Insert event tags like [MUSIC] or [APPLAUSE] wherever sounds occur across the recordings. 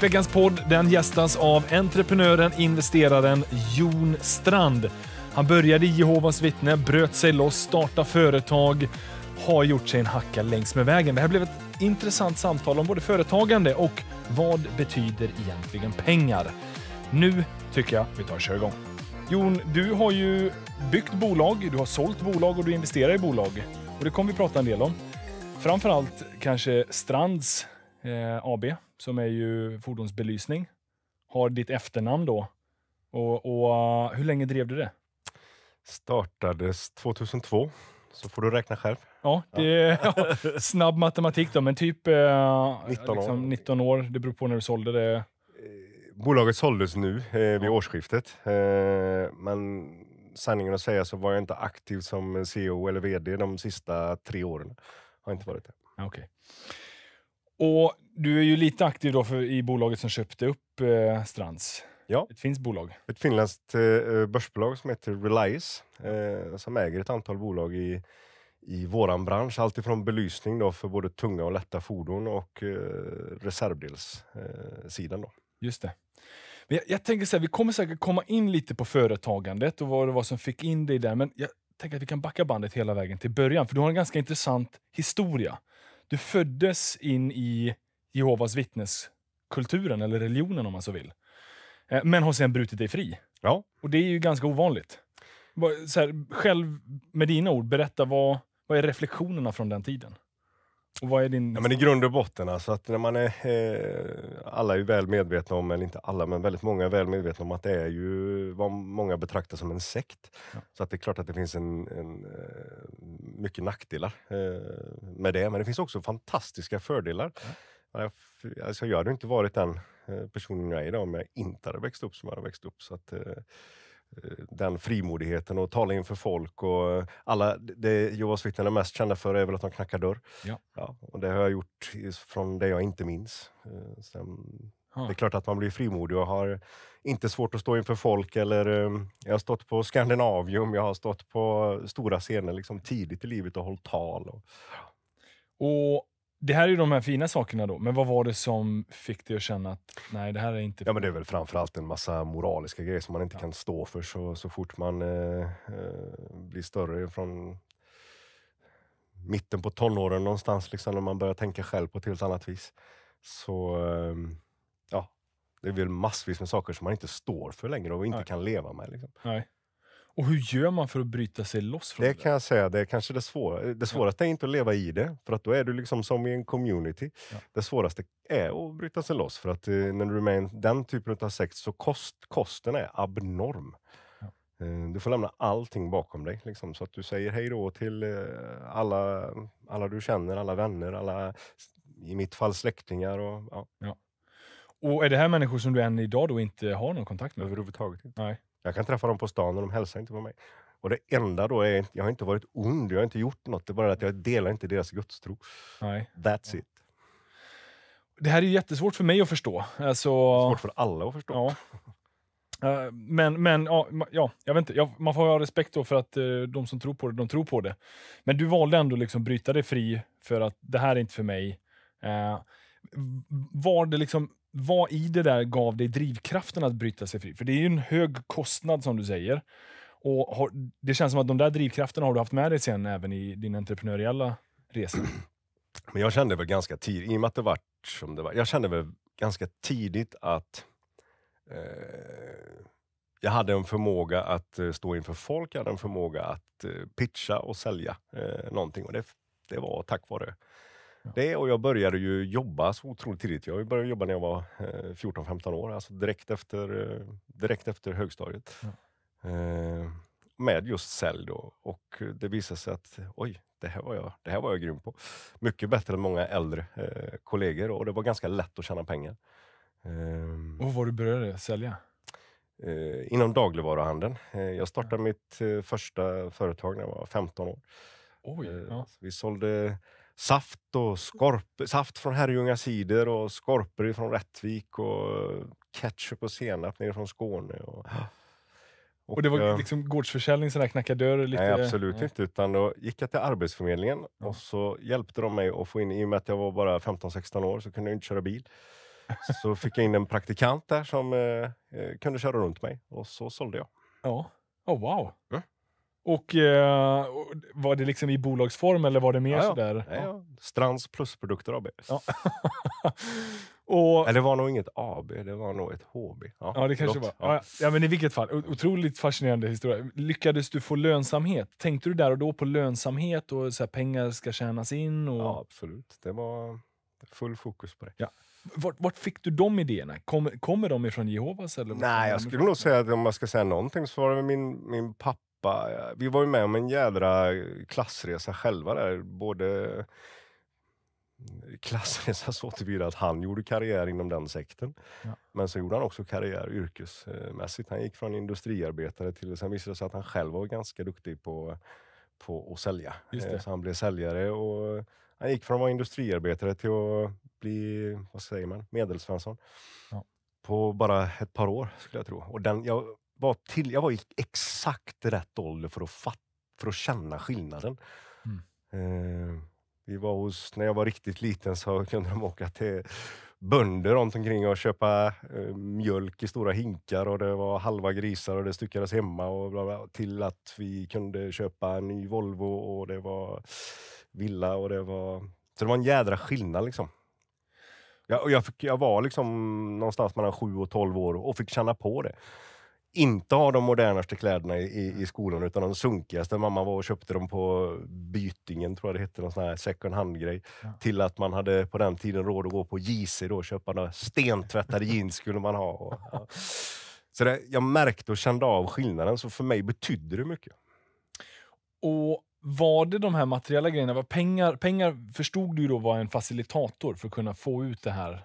Veckans podd den gästas av entreprenören, investeraren Jon Strand. Han började i Jehovas vittne, bröt sig loss, startade företag, har gjort sig en hacka längs med vägen. Det här blev ett intressant samtal om både företagande och vad betyder egentligen pengar? Nu tycker jag vi tar och kör igång. Jon, du har ju byggt bolag, du har sålt bolag och du investerar i bolag. Och Det kommer vi prata en del om. Framförallt kanske Strands eh, AB som är ju fordonsbelysning, har ditt efternamn då. Och, och eh, hur länge drev du det? Startades 2002. Så får du räkna själv. Ja, det, ja. [LAUGHS] snabb matematik då, men typ eh, 19, liksom, år. 19 år. Det beror på när du sålde det. Eh, bolaget såldes nu eh, vid ja. årsskiftet, eh, men sanningen att säga så var jag inte aktiv som CEO eller VD de sista tre åren. Har inte varit det. Okej. Okay. Och du är ju lite aktiv då för, i bolaget som köpte upp eh, Strands. Ja. Ett finskt bolag. Ett finländskt eh, eh börsbolag som heter Reliance eh, som äger ett antal bolag i, i våran bransch. Allt ifrån belysning då för både tunga och lätta fordon och eh, reservdelssidan. Eh, Just det. Men jag, jag, tänker så här, vi kommer säkert komma in lite på företagandet och vad det var som fick in dig där, men jag tänker att vi kan backa bandet hela vägen till början, för du har en ganska intressant historia du föddes in i Jehovas vittneskulturen, eller religionen om man så vill. Eh, men har sen brutit dig fri. Ja. Och det är ju ganska ovanligt. Så här, själv, med dina ord, berätta vad, vad är reflektionerna från den tiden? Vad är din... Ja, men I grund och botten, alltså att när man är, eh, alla är väl medvetna om, eller inte alla, men väldigt många är väl medvetna om att det är ju vad många betraktar som en sekt. Ja. Så att det är klart att det finns en, en eh, mycket nackdelar eh, med det, men det finns också fantastiska fördelar. Ja. Alltså, jag hade inte varit den eh, personen jag är idag om jag inte hade växt upp som jag hade växt upp. Så att, eh, den frimodigheten och tala inför folk. och eh, alla, Det Jehovas vittnen är mest kända för är väl att de knackar dörr. Ja. ja. och det har jag gjort från det jag inte minns. Eh, sen, det är klart att man blir frimodig och har inte svårt att stå inför folk. Eller, eh, jag har stått på Skandinavium, jag har stått på stora scener liksom tidigt i livet och hållit tal. Och, och det här är ju de här fina sakerna då, men vad var det som fick dig att känna att nej, det här är inte... Ja, men det är väl framförallt en massa moraliska grejer som man inte ja. kan stå för så, så fort man eh, eh, blir större från mitten på tonåren någonstans, liksom, när man börjar tänka själv på ett helt annat vis. Så eh, ja, det är väl massvis med saker som man inte står för längre och inte nej. kan leva med. Liksom. Nej. Och hur gör man för att bryta sig loss från det? Det kan jag säga, det är kanske det svåra. Det svåraste ja. är inte att leva i det, för att då är du liksom som i en community. Ja. Det svåraste är att bryta sig loss, för att eh, när du är med i den typen av sex så kost, kosten är abnorm. Eh, du får lämna allting bakom dig, liksom, så att du säger hej då till eh, alla, alla du känner, alla vänner, alla i mitt fall släktingar. Och, ja. ja. och är det här människor som du än idag då inte har någon kontakt med? Överhuvudtaget inte. Nej. Jag kan träffa dem på stan och de hälsar inte på mig. Och det enda då är, jag har inte varit ond, jag har inte gjort något. Det är bara att jag delar inte deras gudstro. Nej. That's it. Det här är jättesvårt för mig att förstå. Alltså... Svårt för alla att förstå. Ja. Eh, men, men ja, jag vet inte, man får ha respekt för att eh, de som tror på det, de tror på det. Men du valde ändå liksom bryta dig fri för att det här är inte för mig. Eh, var det liksom vad i det där gav dig drivkraften att bryta sig fri? För det är ju en hög kostnad som du säger. Och har, Det känns som att de där drivkrafterna har du haft med dig sen även i din entreprenöriella resa. [CLEARS THROAT] Men jag kände väl ganska tidigt, i och med att det var som det var, jag kände väl ganska tidigt att eh, jag hade en förmåga att eh, stå inför folk, jag hade en förmåga att eh, pitcha och sälja eh, någonting. Och det, det var tack vare det och jag började ju jobba så otroligt tidigt. Jag började jobba när jag var 14-15 eh, år, alltså direkt efter, eh, direkt efter högstadiet. Mm. Med just sälj då och det visade sig att oj, det här var jag, det här var jag grym på. Mycket bättre än många äldre kollegor och det var ganska lätt att tjäna pengar. Ehm. Och var du började sälja? inom dagligvaruhandeln. jag startade mitt första företag när jag var 15 år. Oj, ja. Vi sålde saft och skorp, saft från Herrljunga cider och skorpor från Rättvik och ketchup och senap nere från Skåne. Och, och, och, det var eh, liksom gårdsförsäljning, sådana knackardörr? Lite... Nej, absolut inte. Utan då gick jag till Arbetsförmedlingen ja. och så hjälpte de mig att få in, i och med att jag var bara 15-16 år så kunde jag inte köra bil. [LAUGHS] Så fick jag in en praktikant där som eh, eh, kunde köra runt mig och så sålde jag. Ja, oh, wow. Mm. Och eh, var det liksom i bolagsform eller var det mer ja, sådär? Ja. ja. Strands Plusprodukter AB. Ja. [LAUGHS] och, eller det var nog inget AB, det var nog ett HB. Ja, ja det kanske var. Ja. ja. men i vilket fall, otroligt fascinerande historia. Lyckades du få lönsamhet? Tänkte du där och då på lönsamhet och så här, pengar ska tjänas in? Och... Ja, absolut. Det var full fokus på det. Ja. Vart, vart, fick du de idéerna? Kom, kommer de ifrån Jehovas? Eller Nej, jag skulle nog säga att om man ska säga någonting så var det min, min pappa släppa... Vi var ju med om en jädra klassresa själva där. Både klassresa så tillvida att han gjorde karriär inom den sektorn. Ja. Men så gjorde han också karriär yrkesmässigt. Han gick från industriarbetare till... Sen visade det sig att han själv var ganska duktig på, på att sälja. Eh, så han blev säljare och han gick från att vara industriarbetare till att bli, vad säger man, medelsvensson. Ja. På bara ett par år skulle jag tro. Och den, jag var till, jag var i exakt rätt ålder för att, fatt, för att känna skillnaden. Mm. Eh, vi var hos, när jag var riktigt liten så [LAUGHS] kunde de åka till bönder runt omkring och köpa eh, mjölk i stora hinkar och det var halva grisar och det styckades hemma och bla bla, till att vi kunde köpa en ny Volvo och det var villa och det var... Så det var en jädra skillnad liksom. Jag, och jag, fick, jag var liksom någonstans mellan 7 och 12 år och fick känna på det inte ha de modernaste kläderna i, i skolan utan de sunkigaste. Mamma var och köpte dem på Bytingen, tror jag det hette, någon sån här second hand-grej. Ja. Till att man hade på den tiden råd att gå på JC och köpa några stentvättade [LAUGHS] jeans skulle man ha. Och, ja. Så det, jag märkte och kände av skillnaden, så för mig betydde det mycket. Och var det de här materiella grejerna, var pengar, pengar förstod du då var en facilitator för att kunna få ut det här?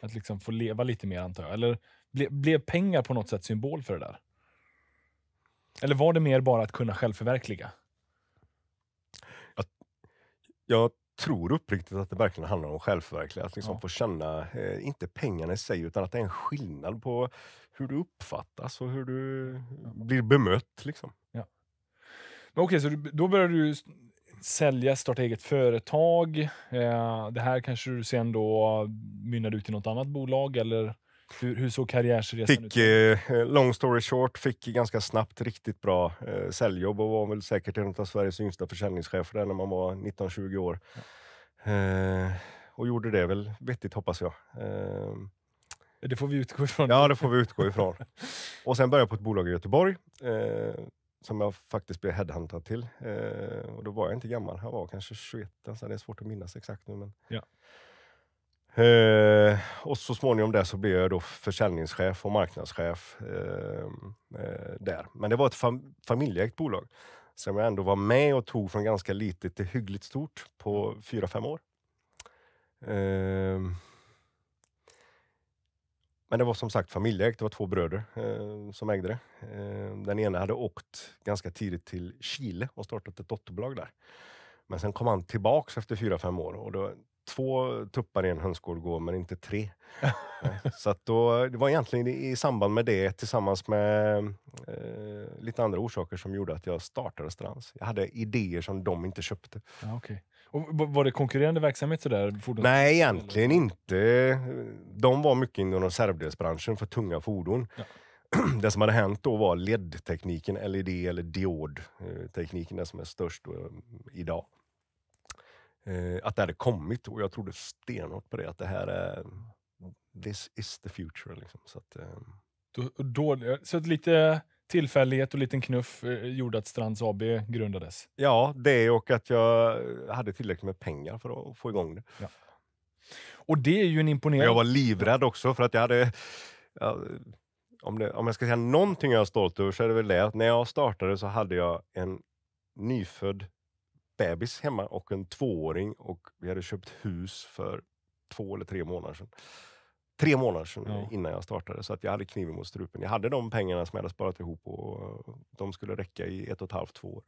Att liksom få leva lite mer antar jag, eller? Ble, blev pengar på något sätt symbol för det där? Eller var det mer bara att kunna självförverkliga? Jag, jag tror uppriktigt att det verkligen handlar om självförverkligande. Att liksom ja. få känna, eh, inte pengarna i sig, utan att det är en skillnad på hur du uppfattas och hur du blir bemött. Liksom. Ja. Men okej, okay, så då började du sälja, starta eget företag. Eh, det här kanske du sen då mynnade ut i något annat bolag eller? Hur, hur såg karriärsresan fick, ut? Eh, eh, long story short, fick ganska snabbt riktigt bra eh, säljjobb och var väl säkert en av Sveriges yngsta försäljningschefer när man var 19-20 år. Eh, och gjorde det väl vettigt hoppas jag. Eh, det får vi utgå ifrån. Ja, det får vi utgå ifrån. [LAUGHS] och sen började jag på ett bolag i Göteborg eh, som jag faktiskt blev headhuntad till. Eh, och då var jag inte gammal, jag var kanske 21, så alltså, det är svårt att minnas exakt nu. Men... Ja. Eh, och så småningom där så blev jag då försäljningschef och marknadschef eh, eh, där. Men det var ett fam familjeägt bolag som jag ändå var med och tog från ganska litet till hyggligt stort på fyra fem år. Eh, men det var som sagt familjeägt, det var två bröder eh, som ägde det. Eh, den ena hade åkt ganska tidigt till Chile och startat ett dotterbolag där. Men sen kom han tillbaks efter fyra fem år och då två tuppar i en hönsgård går, men inte tre. [LAUGHS] så att då, det var egentligen i samband med det, tillsammans med eh, lite andra orsaker, som gjorde att jag startade Strands. Jag hade idéer som de inte köpte. Ah, okay. Och var det konkurrerande verksamhet? Sådär, fordons- Nej, egentligen eller? inte. De var mycket inom reservdelsbranschen för tunga fordon. Ja [CLEARS THROAT] det som hade hänt då var LED-tekniken, LED eller diodtekniken, eh, den som är störst eh, idag. Eh, att det hade kommit och jag trodde stenhårt på det. Att det här är... This is the future. Liksom. Så, att, eh, då, då, så att lite tillfällighet och liten knuff eh, gjorde att Strands AB grundades? Ja, det och att jag hade tillräckligt med pengar för att få igång det. Ja. Och det är ju en imponerande... Jag var livrädd också för att jag hade... Ja, om, det, om jag ska säga någonting jag är stolt över så är det väl det att när jag startade så hade jag en nyfödd bebis hemma och en tvååring och vi hade köpt hus för två eller tre månader sedan. Tre månader sedan ja. innan jag startade, så att jag hade kniven mot strupen. Jag hade de pengarna som jag hade sparat ihop och de skulle räcka i ett och ett halvt, två år.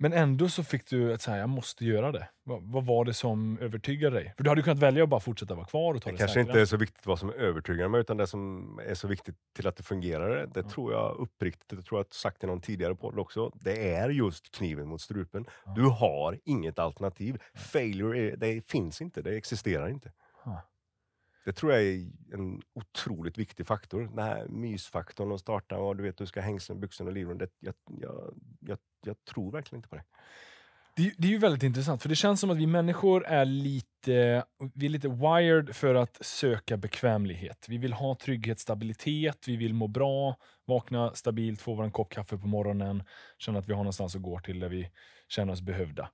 Men ändå så fick du att säga, jag måste göra det. Vad, vad, var det som övertygade dig? För du hade kunnat välja att bara fortsätta vara kvar och ta det Det kanske inte är så viktigt vad som övertygar mig, utan det som är så viktigt till att det fungerar, det mm. tror jag uppriktigt, det tror jag sagt i någon tidigare podd också, det är just kniven mot strupen. Mm. Du har inget alternativ. Failure, är, det finns inte, det existerar inte. Mm. Det tror jag är en otroligt viktig faktor. Den här mysfaktorn att starta och du vet, du ska hängslen, byxorna och livrem. Jag, jag, jag, jag tror verkligen inte på det. Det, det är ju väldigt intressant, för det känns som att vi människor är lite, vi är lite wired för att söka bekvämlighet. Vi vill ha trygghet, stabilitet, vi vill må bra, vakna stabilt, få vår kopp kaffe på morgonen, känna att vi har någonstans att gå till där vi känner oss behövda.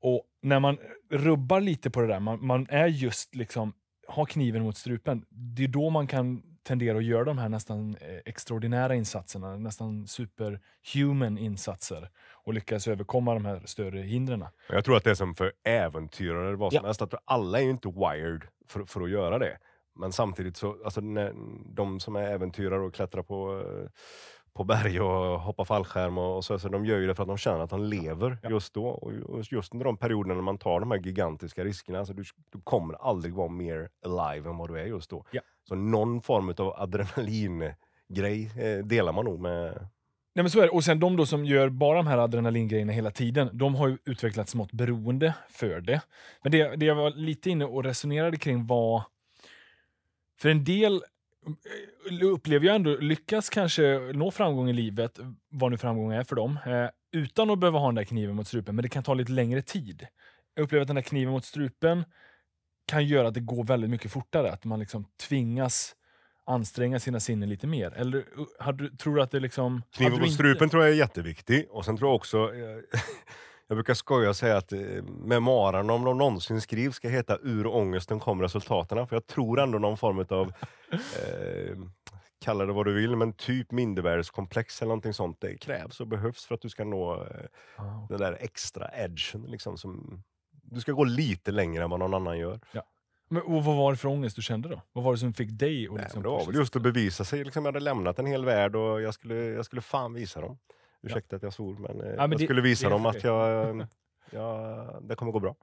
Och när man rubbar lite på det där, man, man är just liksom ha kniven mot strupen, det är då man kan tendera att göra de här nästan eh, extraordinära insatserna, nästan superhuman insatser och lyckas överkomma de här större hindren. Jag tror att det är som för äventyrare vad som ja. helst, att alla är ju inte wired för, för att göra det. Men samtidigt så, alltså när de som är äventyrare och klättrar på eh, på berg och hoppa fallskärm och, så. så de gör ju det för att de känner att de lever ja. just då. Och just under de perioderna när man tar de här gigantiska riskerna, alltså du, du kommer aldrig vara mer alive än vad du är just då. Ja. Så någon form av adrenalingrej eh, delar man nog med, Nej, men så är det. Och sen de då som gör bara de här adrenalingrejerna hela tiden, de har ju utvecklat smått beroende för det. Men det, det jag var lite inne och resonerade kring var... För en del Eh, upplever jag ändå lyckas kanske nå framgång i livet, vad nu framgång är för dem, eh, utan att behöva ha den där kniven mot strupen, men det kan ta lite längre tid. Jag upplever att den där kniven mot strupen kan göra att det går väldigt mycket fortare, att man liksom tvingas anstränga sina sinnen lite mer? Eller uh, hade, tror du att det liksom... Kniven mot strupen inte... tror jag är jätteviktig och sen tror jag också, eh, [LAUGHS] Jag brukar skoja och säga att eh, memoarerna, om de någonsin skrivs, ska heta Ur ångesten kom resultaten. För jag tror ändå någon form av, [LAUGHS] eh, kalla det vad du vill, men typ mindervärdeskomplex eller någonting sånt. Det krävs och behövs för att du ska nå eh, ah, den där extra edgen. Liksom, som, du ska gå lite längre än vad någon annan gör. Ja. Men, och vad var det för ångest du kände då? Vad var det som fick dig att... Liksom, Nej, det var väl just att bevisa sig. Liksom, jag hade lämnat en hel värld och jag skulle, jag skulle fan visa dem. Ursäkta att jag svor, men, eh, ja, men jag det, skulle visa dem att jag, [LAUGHS] eh, jag, det kommer gå bra.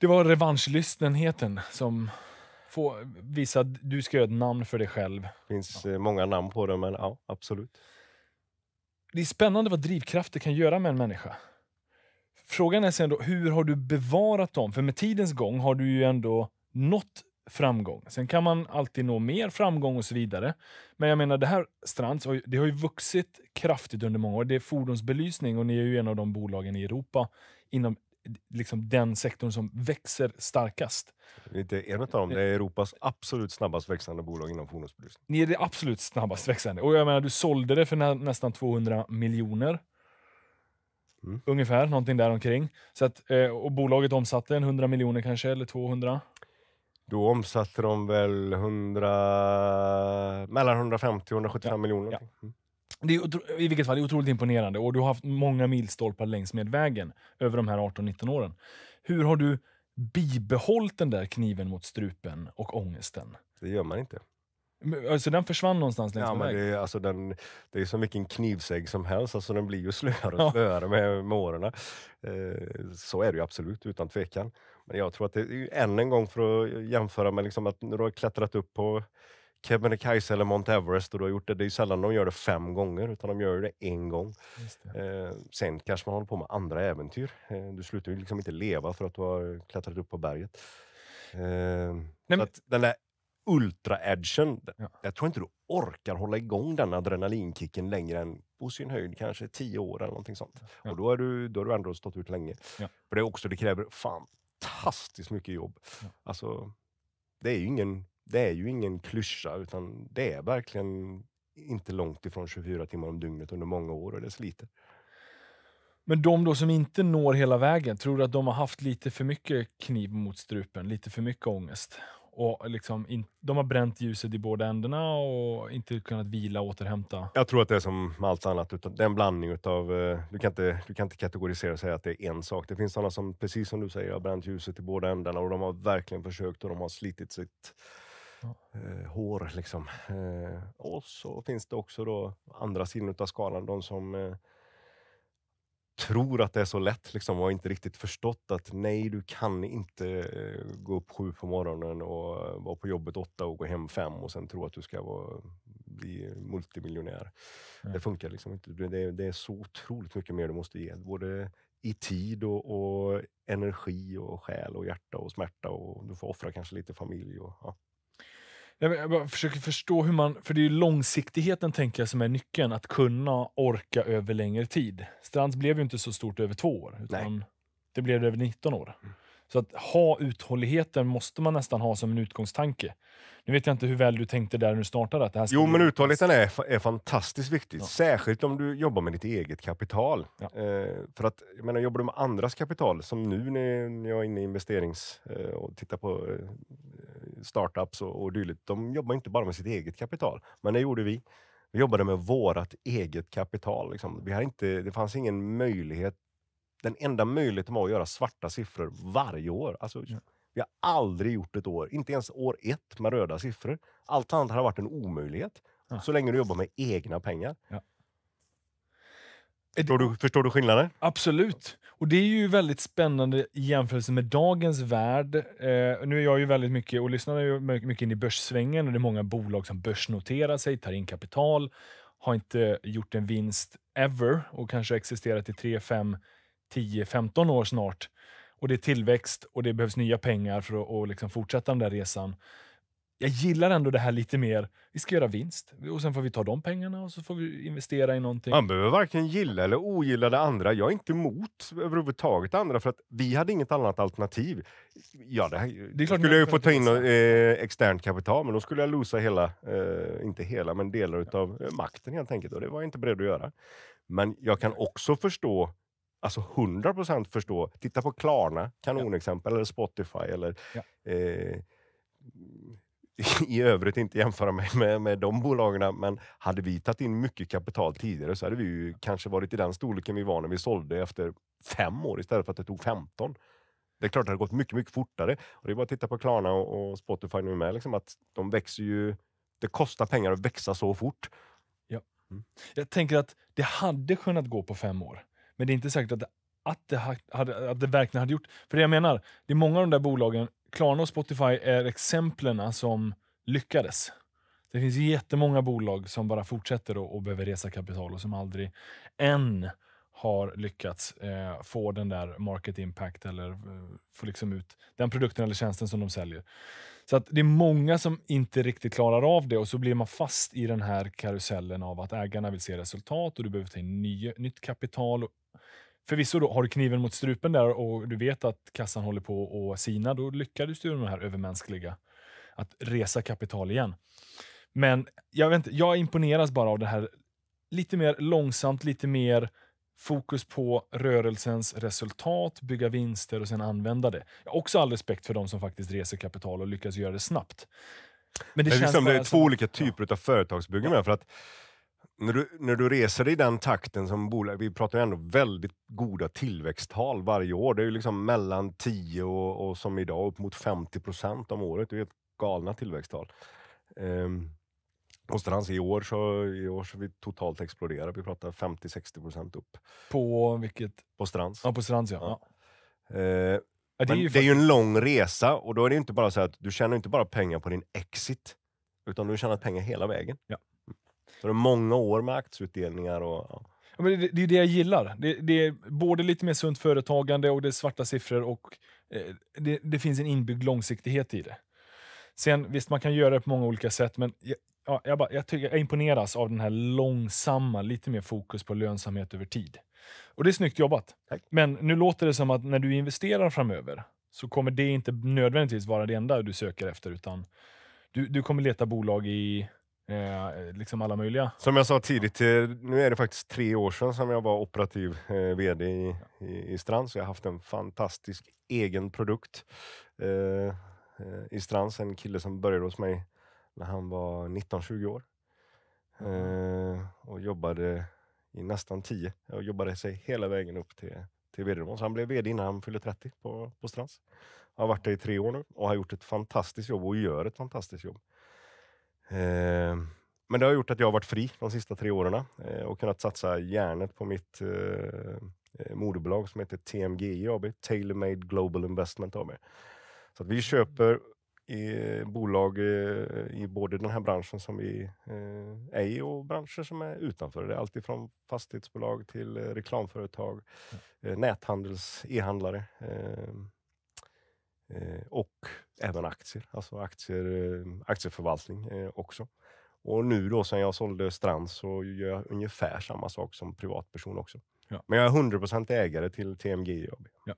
Det var revanschlystenheten som visade att du ska göra ett namn för dig själv. Det finns ja. Eh, många namn på det, men ja, absolut. Det är spännande vad drivkrafter kan göra med en människa. Frågan är sen då, hur har du bevarat dem? För med tidens gång har du ju ändå nått framgång. Sen kan man alltid nå mer framgång och så vidare. Men jag menar, det här Strands det har ju vuxit kraftigt under många år. Det är fordonsbelysning och ni är ju en av de bolagen i Europa inom liksom den sektorn som växer starkast. Inte en av dem, det är Europas absolut snabbast växande bolag inom fordonsbelysning. Ni är det absolut snabbast växande. Och jag menar, du sålde det för nä nästan 200 miljoner. Mm. Ungefär, någonting där omkring. Så att, eh, och bolaget omsatte en 100 miljoner kanske, eller 200. Då omsatte de väl 100, mellan 150 och 175 ja. miljoner. Ja. Mm. Det är otro, I vilket fall, det är otroligt imponerande och du har haft många milstolpar längs med vägen över de här 18-19 åren. Hur har du bibehållit den där kniven mot strupen och ångesten? Det gör man inte. Så alltså, den försvann någonstans längs ja, med men vägen? Det är, alltså, den, det är som vilken knivsägg som helst, alltså, den blir ju slöare och slöare ja. med, med åren. Eh, så är det ju absolut, utan tvekan. Men jag tror att det är än en gång för att jämföra med liksom att när du har klättrat upp på Kebnekaise eller Mount Everest och du har gjort det. Det är sällan de gör det fem gånger, utan de gör det en gång. Det. Eh, sen kanske man håller på med andra äventyr. Eh, du slutar ju liksom inte leva för att du har klättrat upp på berget. Eh, Nej, men... den där ultra-edgen, ja. jag tror inte du orkar hålla igång den adrenalinkicken längre än på sin höjd kanske tio år eller någonting sånt. Ja. Och då har, du, då har du ändå stått ut länge. Ja. För det, också, det kräver fan fantastiskt mycket jobb. Ja. Alltså, det är ju ingen, det är ju ingen klyscha, utan det är verkligen inte långt ifrån 24 timmar om dygnet under många år och det sliter. Men de då som inte når hela vägen, tror du att de har haft lite för mycket kniv mot strupen? Lite för mycket ångest? och liksom in, de har bränt ljuset i båda ändarna och inte kunnat vila och återhämta. Jag tror att det är som med allt annat. Utan, det är en blandning utav... Eh, du kan, inte, du kan inte kategorisera och säga att det är en sak. Det finns sådana som, precis som du säger, har bränt ljuset i båda ändarna och de har verkligen försökt och de har slitit sitt ja. eh, hår. Liksom. Eh, och så finns det också då andra sidan av skalan. De som eh, tror att det är så lätt liksom, och har inte riktigt förstått att nej, du kan inte eh, gå upp sju på morgonen och vara på jobbet åtta och gå hem fem och sen tro att du ska vara, bli multimiljonär. Mm. Det funkar liksom inte. Det, det, är så otroligt mycket mer du måste ge, både i tid och, och energi och själ och hjärta och smärta och du får offra kanske lite familj. Och, ja. Jag försöker förstå hur man, för det är långsiktigheten tänker jag som är nyckeln, att kunna orka över längre tid. Strands blev ju inte så stort över två år, utan Nej. det blev det över 19 år. Mm. Så att ha uthålligheten måste man nästan ha som en utgångstanke. Nu vet jag inte hur väl du tänkte där när du startade. Att det här jo, men uthålligheten är, är fantastiskt viktig, Ja. Särskilt om du jobbar med ditt eget kapital. Ja. Eh, för att, jag menar, jobbar du med andras kapital, som nu när jag är inne i investerings eh, och tittar på eh, startups och, och dylikt. De jobbar inte bara med sitt eget kapital, men det gjorde vi. Vi jobbade med vårt eget kapital. Liksom. Vi hade inte, det fanns ingen möjlighet den enda möjligheten var att göra svarta siffror varje år. Alltså, mm. Vi har aldrig gjort ett år, inte ens år ett, med röda siffror. Allt annat hade varit en omöjlighet, ja. så länge du jobbar med egna pengar. Ja. Förstår du, förstår du skillnaden? Absolut. Och Det är ju väldigt spännande i jämförelse med dagens värld. Eh, nu är jag ju väldigt mycket och lyssnar mycket in i börssvängen och det är många bolag som börsnoterar sig, tar in kapital, har inte gjort en vinst ever och kanske existerat i 3, 5, 10-15 år snart och det är tillväxt och det behövs nya pengar för att och liksom fortsätta den där resan. Jag gillar ändå det här lite mer, vi ska göra vinst och sen får vi ta de pengarna och så får vi investera i någonting. Man behöver varken gilla eller ogilla det andra. Jag är inte emot överhuvudtaget det andra för att vi hade inget annat alternativ. Ja, det, här, det skulle jag ju få ta in eh, externt kapital men då skulle jag losa hela, eh, inte hela, men delar av ja. Eh, makten helt enkelt och det var jag inte beredd att göra. Men jag kan också förstå alltså 100 procent förstå. Titta på Klarna, kanonexempel, ja. eller Spotify. Eller, ja. eh, [LAUGHS] I övrigt inte jämföra mig med, med de bolagen, men hade vi tagit in mycket kapital tidigare så hade vi ju kanske varit i den storleken vi var när vi sålde efter fem år istället för att det tog 15. Det är klart att det har gått mycket, mycket fortare. Och det är bara att titta på Klarna och, och Spotify nu med, liksom att de växer ju. Det kostar pengar att växa så fort. Ja. Mm. Jag tänker att det hade kunnat gå på fem år. Men det är inte säkert att det, att det, hade, att det verkligen hade gjort... För det jag menar, det är många av de där bolagen, Klarna och Spotify är exemplen som lyckades. Det finns jättemånga bolag som bara fortsätter och, och behöver resa kapital och som aldrig än har lyckats eh, få den där market impact eller eh, få liksom ut den produkten eller tjänsten som de säljer. Så att det är många som inte riktigt klarar av det och så blir man fast i den här karusellen av att ägarna vill se resultat och du behöver ta in ny, nytt kapital. förvisso då, har du kniven mot strupen där och du vet att kassan håller på att sina, då lyckades du med det här övermänskliga, att resa kapital igen. Men jag, vet inte, jag imponeras bara av det här lite mer långsamt, lite mer Fokus på rörelsens resultat, bygga vinster och sen använda det. Jag har också all respekt för de som faktiskt reser kapital och lyckas göra det snabbt. Men det, det, liksom, det är två som, olika typer ja. av företagsbyggen. med. För att när du, när du reser i den takten som bolag, vi pratar ju ändå väldigt goda tillväxttal varje år. Det är ju liksom mellan 10 och, och som idag upp mot 50 procent om året. Det är helt galna tillväxttal. Um, Osterhands i år så, i år så vi totalt exploderar. Vi pratar 50-60 procent upp. På vilket? På Strands. Ja, på Strands ja. ja. ja. Eh, ja det, är ju det är ju en lång resa och då är det inte bara så att du tjänar inte bara pengar på din exit, utan du har tjänat pengar hela vägen. Ja. Så det är många år med aktieutdelningar och... Ja, men det, det är det jag gillar. Det, det, är både lite mer sunt företagande och det är svarta siffror och eh, det, det, finns en inbyggd långsiktighet i det. Sen visst, man kan göra det på många olika sätt, men jag, ja, jag, bara, jag, tycker, jag imponeras av den här långsamma, lite mer fokus på lönsamhet över tid. Och det är snyggt jobbat. Tack. Men nu låter det som att när du investerar framöver så kommer det inte nödvändigtvis vara det enda du söker efter, utan du, du kommer leta bolag i eh, liksom alla möjliga. Som jag sa tidigt, eh, nu är det faktiskt tre år sedan som jag var operativ eh, VD i, i, i Strands. Jag har haft en fantastisk egen produkt eh, eh i Strands. En kille som började hos mig när han var 19-20 år. Eh, och jobbade i nästan 10 och jobbade sig hela vägen upp till, till vd. Så han blev vd innan han fyllde 30 på, på Strands. Han har varit där i tre år nu och har gjort ett fantastiskt jobb och gör ett fantastiskt jobb. Eh, men det har gjort att jag har varit fri de sista tre åren eh, och kunnat satsa hjärnet på mitt eh, eh, moderbolag som heter TMGI e AB, Tailor Made Global Investment AB. Så vi köper i bolag eh, i både den här branschen som vi eh, är i och branscher som är utanför. Det är allt ifrån fastighetsbolag till eh, reklamföretag, mm. näthandels, e-handlare och även aktier, alltså aktier, aktieförvaltning också. Och nu då sen jag sålde Strand, så gör jag ungefär samma sak som privatperson också. Ja. Men jag är 100% ägare till TMG AB. Ja.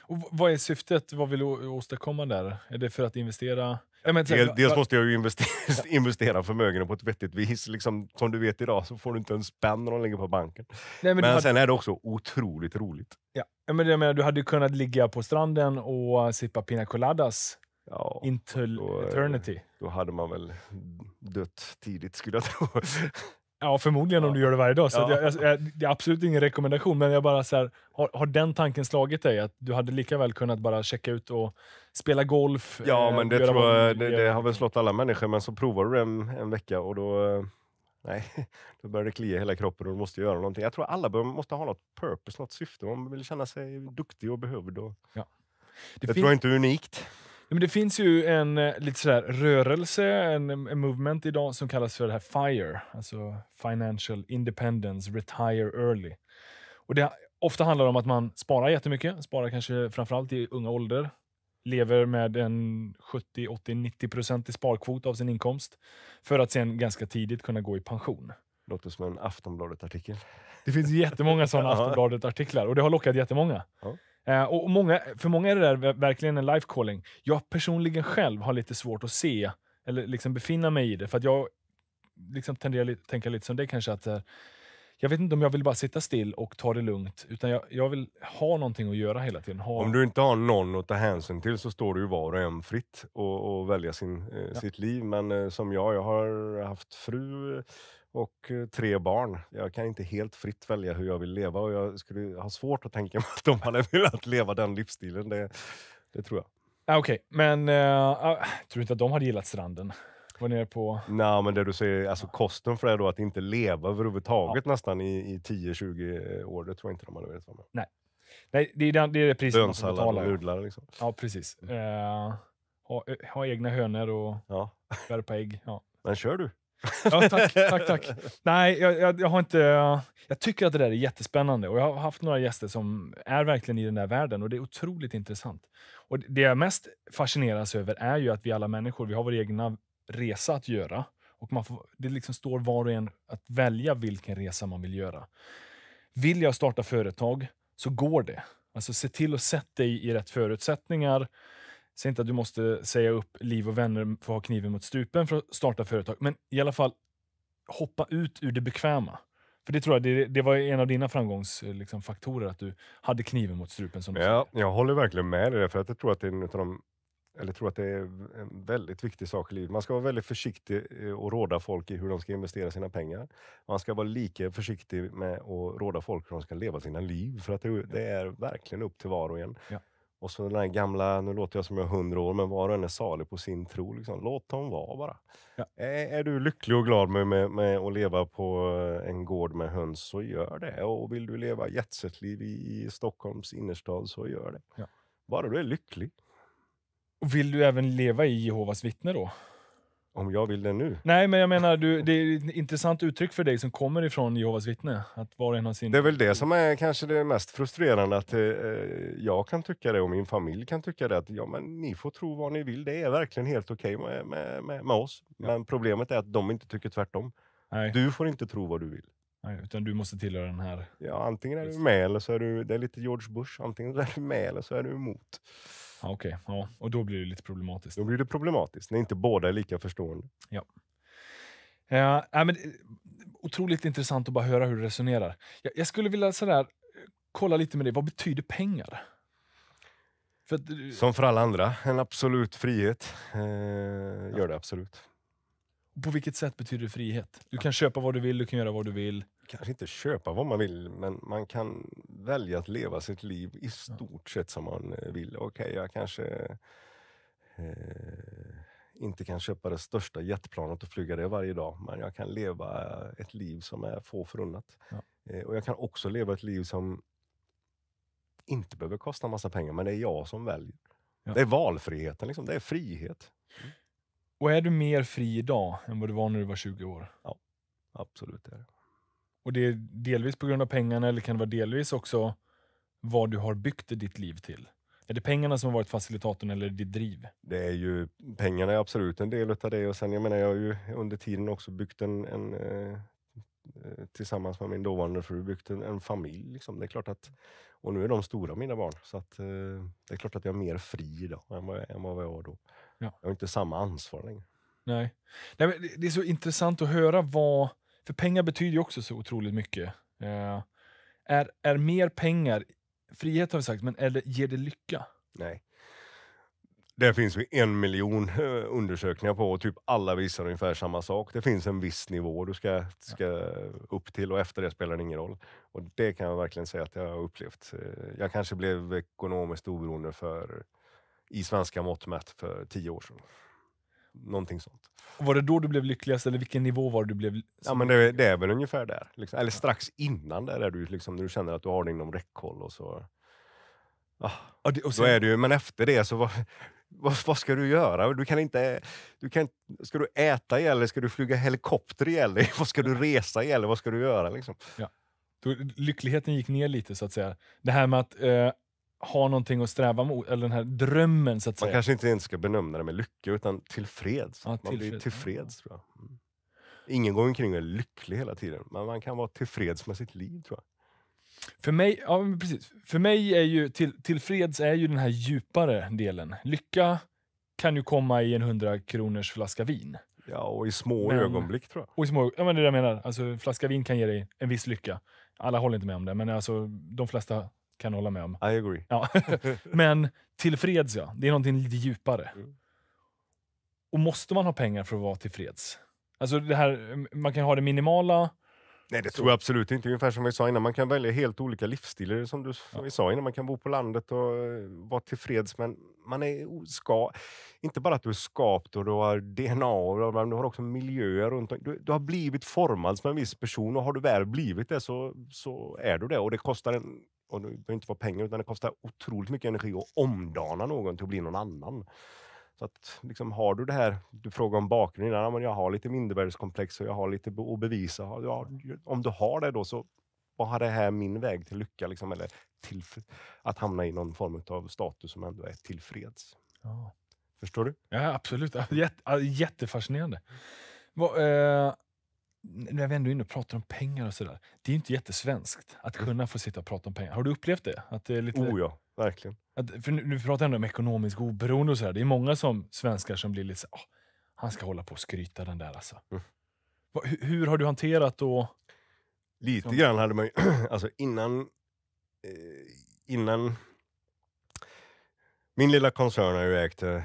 Och vad är syftet? Vad vill du åstadkomma där? Är det för att investera? Menar, dels, så, dels måste jag ju [LAUGHS] investera, investera förmögenhet på ett vettigt vis. Liksom, som du vet idag så får du inte en spänn när de ligger på banken. Nej, men men hade... sen är det också otroligt roligt. Ja. Men jag menar, du hade kunnat ligga på stranden och sippa pina coladas Ja, Intel eternity. Då hade man väl dött tidigt skulle jag tro. [LAUGHS] Ja, förmodligen ja. om du gör det varje dag. Så ja. jag, jag, det är absolut ingen rekommendation, men jag bara så här, har, har, den tanken slagit dig? Att du hade lika väl kunnat bara checka ut och spela golf? Ja, eh, men det, tror jag, det, det, har väl slått alla människor, men så provar du en, en vecka och då eh, Nej, [LAUGHS] då börjar det klia i hela kroppen och du måste göra någonting. Jag tror alla bör, måste ha något purpose, något syfte. Man vill känna sig duktig och behövd. Och... Ja. Det, det finns... tror jag inte är unikt men det finns ju en eh, lite sådär rörelse, en, en movement idag som kallas för det här FIRE, alltså Financial Independence Retire Early. Och det ofta handlar om att man sparar jättemycket, sparar kanske framförallt i unga ålder, lever med en 70, 80, 90 procent i sparkvot av sin inkomst för att sen ganska tidigt kunna gå i pension. Låter som en Aftonbladet-artikel. Det finns jättemånga sådana [LAUGHS] Aftonbladet-artiklar och det har lockat jättemånga. Ja. Eh, och många, för många är det där verkligen en life calling. Jag personligen själv har lite svårt att se, eller liksom befinna mig i det, för att jag liksom tenderar att tänka lite som det kanske att eh, jag vet inte om jag vill bara sitta still och ta det lugnt, utan jag, jag vill ha någonting att göra hela tiden. Ha... Om du inte har någon att ta hänsyn till så står det ju var och en fritt att välja sin, eh, ja. sitt liv. Men som jag, jag har haft fru och eh, tre barn. Jag kan inte helt fritt välja hur jag vill leva och jag skulle ha svårt att tänka mig att de hade velat leva den livsstilen. Det, det tror jag. Ah, okej, okay. men uh, tror du inte att de hade gillat stranden? Var nere på... Nej, men det du säger, alltså kosten för det då, att inte leva överhuvudtaget ja. nästan i, i 10-20 eh, år, det tror jag inte de hade velat vara med. Nej. Nej, det är, den, det, är det priset man får betala. och nudlar liksom. Ja, precis. Uh, ha, ha egna hönor och ja. värpa ägg. Ja. Men kör du? Ja, tack, tack, tack. Nej, jag, jag, jag, har inte... Jag tycker att det där är jättespännande och jag har haft några gäster som är verkligen i den där världen och det är otroligt intressant. Och Det jag mest fascineras över är ju att vi alla människor, vi har vår egna resa att göra och man får, det liksom står var och en att välja vilken resa man vill göra. Vill jag starta företag så går det. Alltså se till att sätta dig i rätt förutsättningar Säg inte att du måste säga upp liv och vänner för att ha kniven mot strupen för att starta företag, men i alla fall hoppa ut ur det bekväma. För det tror jag, det, det var en av dina framgångsfaktorer, eh, liksom, att du hade kniven mot strupen. Som ja, jag håller verkligen med dig för att jag tror att det är en av de eller tror att det är en väldigt viktig sak i livet. Man ska vara väldigt försiktig eh, och råda folk i hur de ska investera sina pengar. Man ska vara lika försiktig med att råda folk hur de ska leva sina liv, för att det, det är verkligen upp till var och en. Ja. Och så den här gamla, nu låter jag som jag är hundra år, men var och en är salig på sin tro. Liksom. Låt dem vara bara. Ja. Är, är, du lycklig och glad med, med, med, att leva på eh, en gård med höns, så gör det. Och vill du leva jetsetliv i, i Stockholms innerstad, så gör det. Ja. Bara du är lycklig. Och vill du även leva i Jehovas vittne då? Om jag vill det nu? Nej, men jag menar, du, det är ett intressant uttryck för dig som kommer ifrån Jehovas vittne. Att var en har sin... Det är väl det som är kanske det mest frustrerande, att eh, eh, jag kan tycka det och min familj kan tycka det. Att, ja, men ni får tro vad ni vill, det är verkligen helt okej okay med, med, med, med, oss. Ja. Men problemet är att de inte tycker tvärtom. Nej. Du får inte tro vad du vill. Nej, utan du måste tillhöra den här... Ja, antingen är du med eller så är du... Det är lite George Bush. Antingen är du med eller så är du emot. Okej, okay, ja. och då blir det lite problematiskt. Då blir det problematiskt när inte båda är lika förstående. Ja. Eh, men, eh, otroligt intressant att bara höra hur du resonerar. Jag, jag skulle vilja sådär, eh, kolla lite med dig, vad betyder pengar? För att, eh, Som för alla andra, en absolut frihet. Eh, gör det absolut. På vilket sätt betyder det frihet? Du kan köpa vad du vill, du kan göra vad du vill kanske inte köpa vad man vill, men man kan välja att leva sitt liv i stort sett som man eh, vill. Okej, okay, jag kanske eh, inte kan köpa det största jetplanet och flyga det varje dag, men jag kan leva eh, ett liv som är få förunnat. Ja. Eh, och jag kan också leva ett liv som inte behöver kosta massa pengar, men det är jag som väljer. Ja. Det är valfriheten, liksom. det är frihet. Och är du mer fri idag än vad du var när du var 20 år? Ja, absolut är det. Och det är delvis på grund av pengarna eller kan det vara delvis också vad du har byggt ditt liv till? Är det pengarna som har varit facilitatorn eller ditt driv? Det är ju, pengarna är absolut en del av det och sen jag menar jag har ju under tiden också byggt en, en eh, eh, tillsammans med min dåvarande fru byggt en, en, familj. Liksom. Det är klart att, och nu är de stora mina barn, så att, eh, det är klart att jag är mer fri idag än vad jag, än vad jag var då. Ja. Jag har inte samma ansvar längre. Nej. Nej det är så intressant att höra vad för pengar betyder ju också så otroligt mycket. Eh, är, är mer pengar frihet har vi sagt, men eller ger det lycka? Nej. Det finns ju en miljon eh, undersökningar på och typ alla visar ungefär samma sak. Det finns en viss nivå du ska, ska upp till och efter det spelar det ingen roll. Och det kan jag verkligen säga att jag har upplevt. Eh, jag kanske blev ekonomiskt oberoende för, i svenska mått mätt för tio år sedan någonting sånt. Och var det då du blev lyckligast, eller vilken nivå var det du blev? Ja, men det, det är väl ungefär där. Liksom. Eller strax innan där är du, liksom, när du känner att du har det inom räckhåll. Och så, ah, och det, och sen... är det men efter det så var, [LAUGHS] vad, vad, ska du göra? Du kan inte, du kan, ska du äta ihjäl dig? Ska du flyga helikopter ihjäl dig? [LAUGHS] Vad ska du resa ihjäl Vad ska du göra? Liksom? Ja. Lyckligheten gick ner lite så att säga. Det här med att eh, har någonting att sträva mot, eller den här drömmen så att Man kanske inte ens ska benämna det med lycka, utan tillfreds. Ja, tillfreds. Man blir tillfreds tror jag. Mm. Ingen går omkring och är lycklig hela tiden, men man kan vara tillfreds med sitt liv tror jag. För mig, ja, precis. För mig är ju till, tillfreds är ju den här djupare delen. Lycka kan ju komma i en 100 kronors flaska vin. Ja, och i små men, ögonblick tror jag. Och i små, ja, men det är det jag menar. Alltså, flaska vin kan ge dig en viss lycka. Alla håller inte med om det, men alltså, de flesta kan jag hålla med om. I agree. Ja. [LAUGHS] Men tillfreds, ja. Det är någonting lite djupare. Mm. Och måste man ha pengar för att vara tillfreds? Alltså det här, man kan ha det minimala. Nej, det så. tror jag absolut inte. Ungefär som vi sa innan, man kan välja helt olika livsstilar. Som du som ja. vi sa innan, man kan bo på landet och eh, vara tillfreds. Men man är ska, inte bara att du är skapt och du har DNA, men du har också miljöer runt om. Du, du har blivit formad som en viss person och har du väl blivit det så, så är du det. Och det kostar en och det behöver inte vara pengar, utan det kostar otroligt mycket energi att omdana någon till att bli någon annan. Så att liksom, har du det här, du frågar om bakgrunden, ja, men jag har lite mindervärdeskomplex och jag har lite att bevisa. Ja, om du har det då, så var det här min väg till lycka? Liksom, eller till, att hamna i någon form av status som ändå är tillfreds. Ja. Förstår du? Ja, absolut. Jätte, jättefascinerande. Va, eh, när vi ändå inne och pratar om pengar och sådär. Det är inte jättesvenskt att mm. kunna få sitta och prata om pengar. Har du upplevt det? Att det är lite... Oh ja, verkligen. Att, för nu, nu pratar jag ändå om ekonomisk oberoende och sådär. Det är många som, svenskar som blir lite såhär, oh, ah, han ska hålla på och skryta den där alltså. Mm. Va, hur, hur, har du hanterat då? Lite grann hade man ju, [CLEARS THROAT] alltså innan, eh, innan min lilla koncern har ju ägt eh,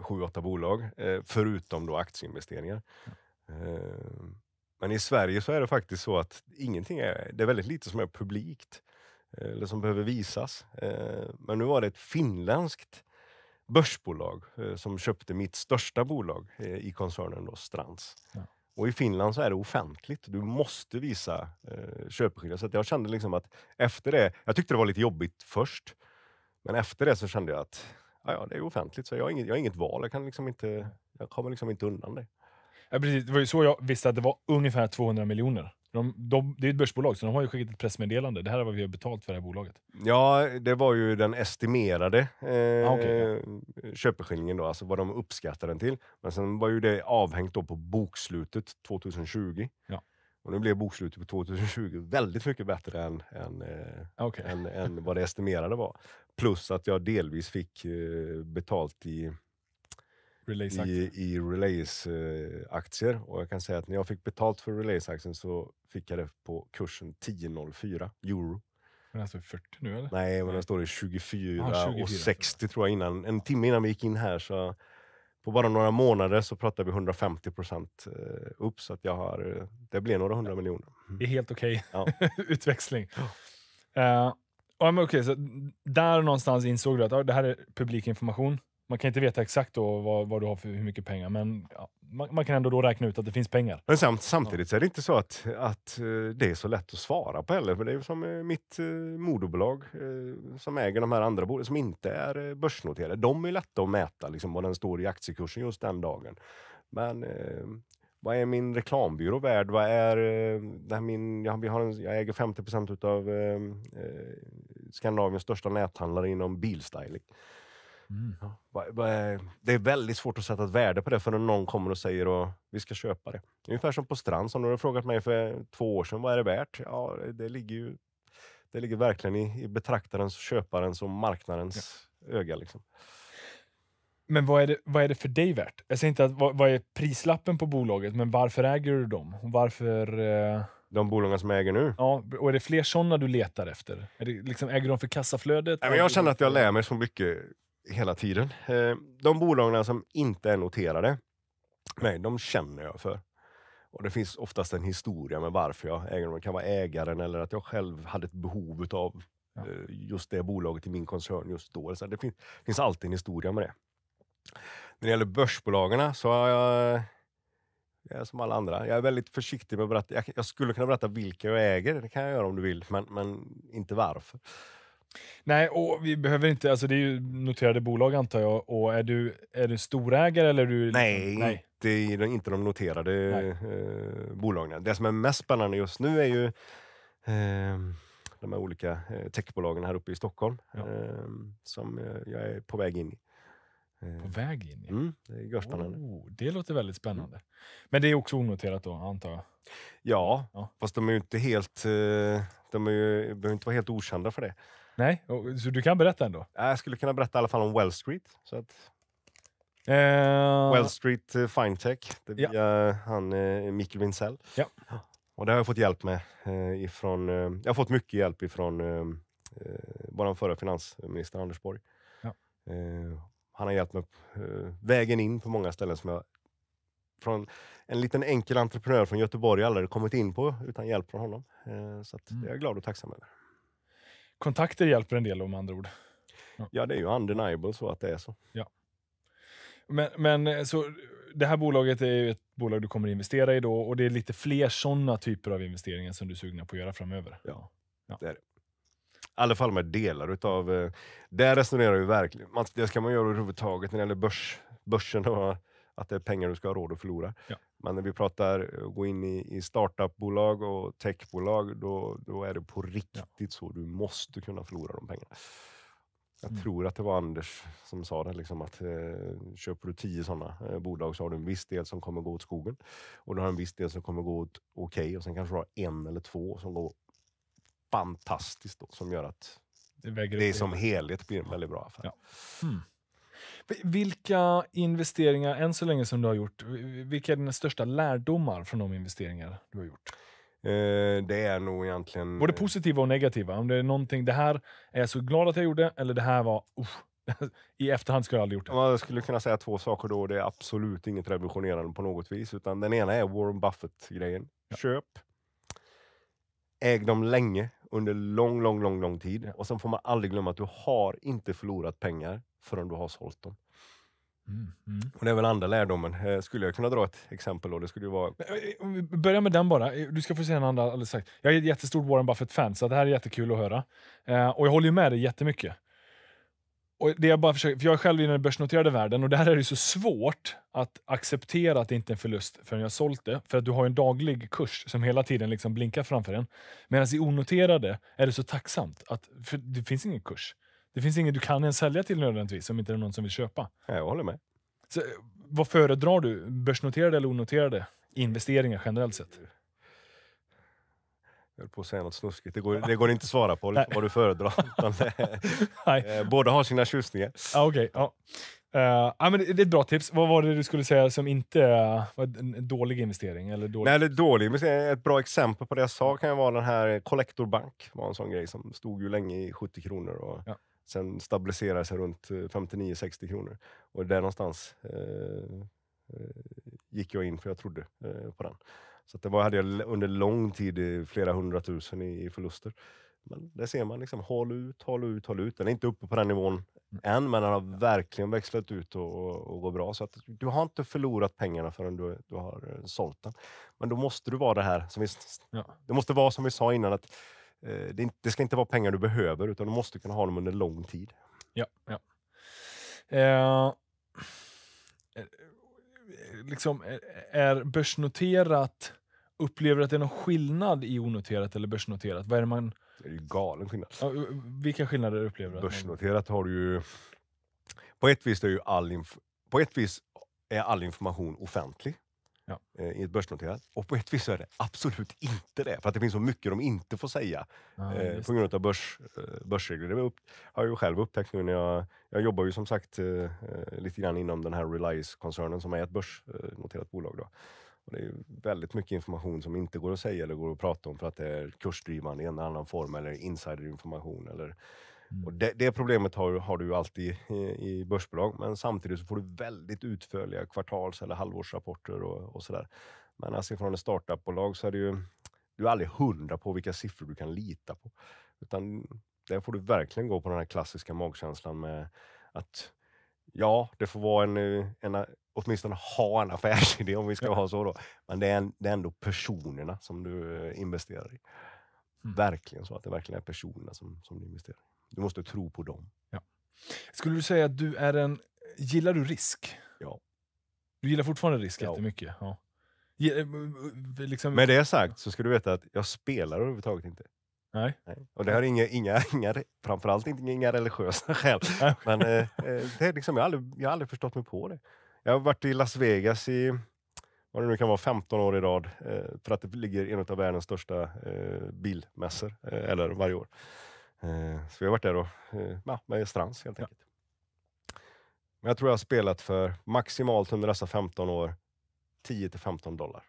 sju, åtta bolag, eh, förutom då aktieinvesteringar. Mm. Ehm, men i Sverige så är det faktiskt så att ingenting är, det är väldigt lite som är publikt eh, eller som behöver visas. Ehm, men nu var det ett finländskt börsbolag eh, som köpte mitt största bolag eh, i koncernen, då, Strands. Ja. Och i Finland så är det offentligt. Du måste visa eh, köpeskillingen. Så jag kände liksom att efter det, jag tyckte det var lite jobbigt först, men efter det så kände jag att ja, det är offentligt, så jag har inget, jag har inget val. Jag, kan liksom inte, jag kommer liksom inte undan det. Ja, precis. Det var ju så jag visste att det var ungefär 200 miljoner. De, de, det är ett börsbolag, så de har ju skickat ett pressmeddelande. Det här är vad vi har betalt för det här bolaget. Ja, det var ju den estimerade eh, ah, okay, ja. köpeskillingen, då, alltså vad de uppskattade den till. Men sen var ju det avhängt då på bokslutet 2020. Ja. Och nu blev bokslutet på 2020 väldigt mycket bättre än, än, ah, eh, okay. än, än vad det [LAUGHS] estimerade var. Plus att jag delvis fick eh, betalt i i, i Relays-aktier och jag kan säga att när jag fick betalt för Relays-aktien så fick jag det på kursen 10,04 euro. Men alltså 40 nu eller? Nej, men den står i 24, ah, 24 och 60 tror jag. Innan, en timme innan vi gick in här så på bara några månader så pratar vi 150 eh, upp, så att jag har, eh, det blir några hundra miljoner. Mm. Det är helt okej okay. ja. [LAUGHS] utväxling. Oh. Uh, okay, så där någonstans insåg du att oh, det här är publik information. Man kan inte veta exakt då vad, vad du har för hur mycket pengar, men ja, man, man, kan ändå då räkna ut att det finns pengar. Men samt, samtidigt så är det inte så att, att eh, det är så lätt att svara på heller. För det är ju som eh, mitt eh, moderbolag som äger de här andra bolagen som inte är börsnoterade. De är lätta att mäta liksom, vad den står i aktiekursen just den dagen. Men vad är min reklambyrå värd? Vad är, det här min, jag, vi har en, jag äger 50 procent av eh, Skandinaviens största näthandlare inom bilstyling. Mm. Det är väldigt svårt att sätta ett värde på det förrän någon kommer och säger att vi ska köpa det. Ungefär som på Strand som du har frågat mig för två år sedan. Vad är det värt? Ja, det ligger ju det ligger verkligen i, i betraktarens, köparens och marknadens ja. öga. Liksom. Men vad är, det, vad är det för dig värt? Jag säger inte att, vad, vad är prislappen på bolaget, men varför äger du dem? varför... Eh... De bolagen som jag äger nu? Ja, och är det fler sådana du letar efter? Är det, liksom, äger de för kassaflödet? Nej, men jag känner att jag lär mig så mycket hela tiden. Eh, de bolagen som inte är noterade, nej, de känner jag för. Och Det finns oftast en historia med varför jag äger dem. Det kan vara ägaren eller att jag själv hade ett behov av eh, just det bolaget i min koncern just då. det finns, alltid en historia med det. När det gäller börsbolagen så är jag jag är som alla andra. Jag är väldigt försiktig med att berätta. Jag, skulle kunna berätta vilka jag äger, det kan jag göra om du vill, men, men inte varför. Nej, och vi behöver inte, alltså det är ju noterade bolag antar jag, och är du, är du storägare eller? Är du, liksom- nej, nej. Inte, inte de noterade eh, bolagen. Det som är mest spännande just nu är ju eh, de här olika eh, techbolagen här uppe i Stockholm, ja. Ehm, eh, som jag är på väg in i. Eh, på väg in? Ja. Mm, det är görspännande. Oh, det låter väldigt spännande. Mm. Men det är också onoterat då, antar jag? Ja, ja. fast de är ju inte helt... Eh, de är ju, behöver inte vara helt okända för det. Nej, så du kan berätta ändå? Jag skulle kunna berätta i alla fall om Well Street. Så att... Eh... Well Street eh, Fintech, det via ja. han eh, Micke Wintzell. Ja. Och det har jag fått hjälp med. Eh, ifrån, eh, jag har fått mycket hjälp ifrån eh, eh vår förra finansminister Anders Borg. Ja. Eh, han har hjälpt mig vägen in på många ställen som jag från en liten enkel entreprenör från Göteborg aldrig kommit in på utan hjälp från honom. så att, mm. det är jag glad och tacksam över kontakter hjälper en del om andra ord. Ja. ja. det är ju undeniable så att det är så. Ja. Men, men eh, så, det här bolaget är ett bolag du kommer investera i då och det är lite fler sådana typer av investeringar som du är sugna på att göra framöver. Ja, ja. det är det. I alla fall med delar utav... Eh, Där resonerar vi verkligen. Man, det ska man göra överhuvudtaget när det gäller börs, börsen och att det är pengar du ska ha råd att förlora. Ja. Men när vi pratar eh, gå in i, i startupbolag och techbolag, då, då är det på riktigt ja. så. Du måste kunna förlora de pengarna. Jag mm. tror att det var Anders som sa det, liksom att eh, köper du tio sådana eh, bolag så har du en viss del som kommer gå åt skogen och du har en viss del som kommer gå åt okej okay, och sen kanske du har en eller två som går fantastiskt då, som gör att det, det som helhet blir en väldigt bra affär. Ja. Mm. Vilka investeringar, än så länge, som du har gjort, vilka är dina största lärdomar från de investeringar du har gjort? Eh, det är nog egentligen... Både eh, positiva och negativa. Om det är någonting, det här är jag så glad att jag gjorde, eller det här var, usch, [LAUGHS] i efterhand skulle jag aldrig gjort det. Man skulle kunna säga två saker då. Det är absolut inget revolutionerande på något vis, utan den ena är Warren Buffett-grejen. Ja. Köp. Äg dem länge, under lång, lång, lång, lång tid. Ja. Och sen får man aldrig glömma att du har inte förlorat pengar förrän du har sålt dem. Mm, mm, Och det är väl andra lärdomen. Eh, skulle jag kunna dra ett exempel då? Det skulle ju vara... Eh, Börja med den bara. Eh, du ska få se en andra alldeles strax. Jag är ett jättestort Warren Buffett-fan, så det här är jättekul att höra. Och jag håller ju med dig jättemycket. Och det jag, bara försöker, för jag är själv i den börsnoterade världen och där är det så svårt att acceptera att det inte är en förlust förrän jag sålt det. För att du har en daglig kurs som hela tiden liksom blinkar framför en. Medan i onoterade är det så tacksamt att det finns ingen kurs. Det finns ingen du kan ens sälja till nödvändigtvis om inte det är någon som vill köpa. Jag håller med. Så, eh, vad föredrar du? Börsnoterade eller onoterade investeringar generellt sett? Jag höll på att säga något snuskigt. Det går, det går inte att svara på liksom, [LAUGHS] vad du föredrar. Utan, [LAUGHS] eh, båda har sina tjusningar. Ah, okay, ja. Uh, ah, men det, det är ett bra tips. Vad var det du skulle säga som inte var en dålig investering? Eller dålig? Nej, det dålig investering. Ett bra exempel på det jag sa kan ju vara den här Collector Bank. var en sån grej som stod ju länge i 70 kronor. Och, ja. Sen stabiliserar sig runt 59-60 eh, kronor. Och där någonstans eh, eh, gick jag in för jag trodde eh, på den. Så det var, hade jag under lång tid flera hundratusen i, i förluster. Men där ser man, liksom, håll ut, håll ut, håll ut. Den är inte uppe på den nivån mm. än, men den har verkligen växlat ut och, och, och går bra. Så att du har inte förlorat pengarna förrän du, du har eh, sålt den. Men då måste du vara det här som vi, ja. det måste vara som vi sa innan, att Eh, det, inte, det ska inte vara pengar du behöver, utan du måste kunna ha dem under lång tid. Ja. ja. Eh, eh liksom, eh, är börsnoterat, upplever att det är någon skillnad i onoterat eller börsnoterat? Vad är det man... Det är ju galen skillnad. vilka skillnader upplever du? Börsnoterat har du ju... På ett vis är ju all, inf... på ett vis är all information offentlig ja. Eh, i ett börsnoterat. Och på ett vis är det absolut inte det, för att det finns så mycket de inte får säga ja, eh, på grund av börs, eh, börsregler. Det upp, har jag ju själv upptäckt nu när jag, jag jobbar ju som sagt eh, eh lite grann inom den här Reliance-koncernen som är ett börsnoterat bolag. Då. Och det är väldigt mycket information som inte går att säga eller går att prata om för att det är kursdrivande i en eller annan form eller insiderinformation eller Mm. Och det, det, problemet har, har du ju alltid i, i börsbolag, men samtidigt så får du väldigt utförliga kvartals eller halvårsrapporter och, och sådär. Men alltså från ett startupbolag så är det ju, du är aldrig hundra på vilka siffror du kan lita på. Utan där får du verkligen gå på den här klassiska magkänslan med att ja, det får vara en, en åtminstone ha en affärsidé om vi ska ha så då. Men det är, en, det är ändå personerna som du eh, investerar i. Mm. Verkligen så att det verkligen är personerna som, som du investerar i. Du måste tro på dem. Ja. Skulle du säga att du är en... Gillar du risk? Ja. Du gillar fortfarande risk jättemycket? Ja. Eh, liksom... Med det sagt så ska du veta att jag spelar överhuvudtaget inte. Nej. Nej. Och det har inga, inga, inga, framförallt inga, inga religiösa skäl. [LAUGHS] Men eh, eh, det är liksom, jag, har aldrig, jag har aldrig förstått mig på det. Jag har varit i Las Vegas i vad det nu kan vara, 15 år i rad. Eh, för att det ligger en av världens största eh, bilmässor, eh, eller varje år. Eh, så vi har varit där och, eh, ja, med Strands helt enkelt. Ja. Men jag tror jag har spelat för maximalt under dessa 15 år 10 till 15 dollar.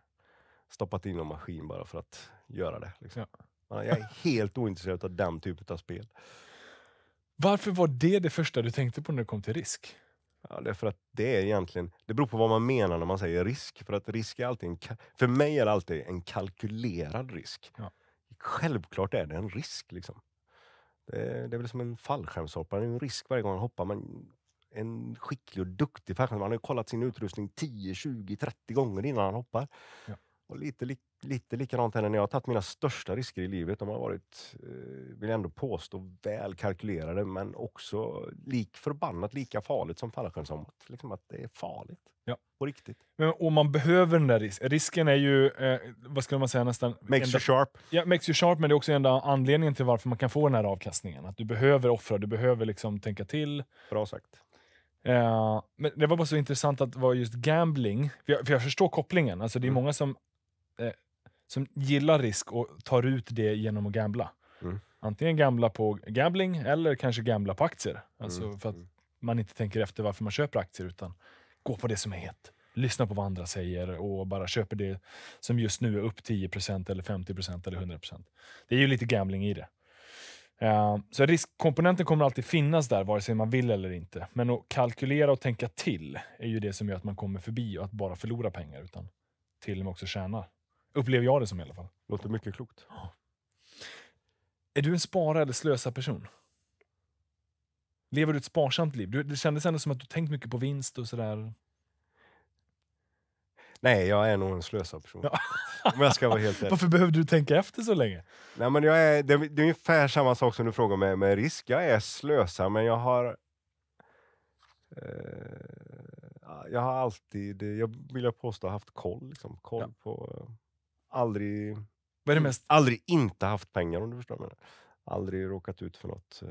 Stoppat in en maskin bara för att göra det. Liksom. Ja. Jag är helt ointresserad av den typen av spel. Varför var det det första du tänkte på när du kom till risk? Ja, det är för att det är egentligen, det beror på vad man menar när man säger risk. För att risk är alltid en, för mig är det alltid en kalkylerad risk. Ja. Självklart är det en risk. Liksom. Eh, det är väl som en fallskärmshoppare. Det är en risk varje gång han hoppar. Men en skicklig och duktig fallskärmshoppare. Han har ju kollat sin utrustning 10, 20, 30 gånger innan han hoppar. Ja. Och lite, lite lite likadant här när jag har tagit mina största risker i livet. De har varit, eh, vill jag ändå påstå, väl kalkylerade men också lik förbannat lika farligt som fallskärmshoppet. Liksom att det är farligt. Ja. På riktigt. Men, och man behöver den där risken. Risken är ju, eh, vad skulle man säga nästan... Makes enda, you sharp. Ja, makes you sharp, men det är också enda anledningen till varför man kan få den här avkastningen. Att du behöver offra, du behöver liksom tänka till. Bra sagt. Eh, men det var bara så intressant att det var just gambling, för jag, för jag förstår kopplingen. Alltså det är mm. många som eh, som gillar risk och tar ut det genom att gambla. Mm. Antingen gambla på gambling eller kanske gambla på aktier. Alltså mm. för att mm. man inte tänker efter varför man köper aktier utan gå på det som är hett. Lyssna på vad andra säger och bara köper det som just nu är upp 10 eller 50 eller 100 Det är ju lite gambling i det. Uh, så riskkomponenten kommer alltid finnas där, vare sig man vill eller inte. Men att kalkylera och tänka till är ju det som gör att man kommer förbi och att bara förlora pengar, utan till och med också tjäna Upplever jag det som i alla fall. Låter mycket klokt. Är du en spara eller slösa person? Lever du ett sparsamt liv? Du, det kändes ändå som att du tänkt mycket på vinst och sådär. Nej, jag är nog en slösa person. Om jag ska vara helt [LAUGHS] ärlig. Varför behövde du tänka efter så länge? Nej, men jag är, det, det är ungefär samma sak som du frågar mig. med risk. Jag är slösa, men jag har... Eh, jag har alltid, jag vill jag påstå, haft koll. Liksom, koll ja. på aldrig, Vad är det mest? aldrig inte haft pengar om du förstår. Mig. Aldrig råkat ut för något. Eh.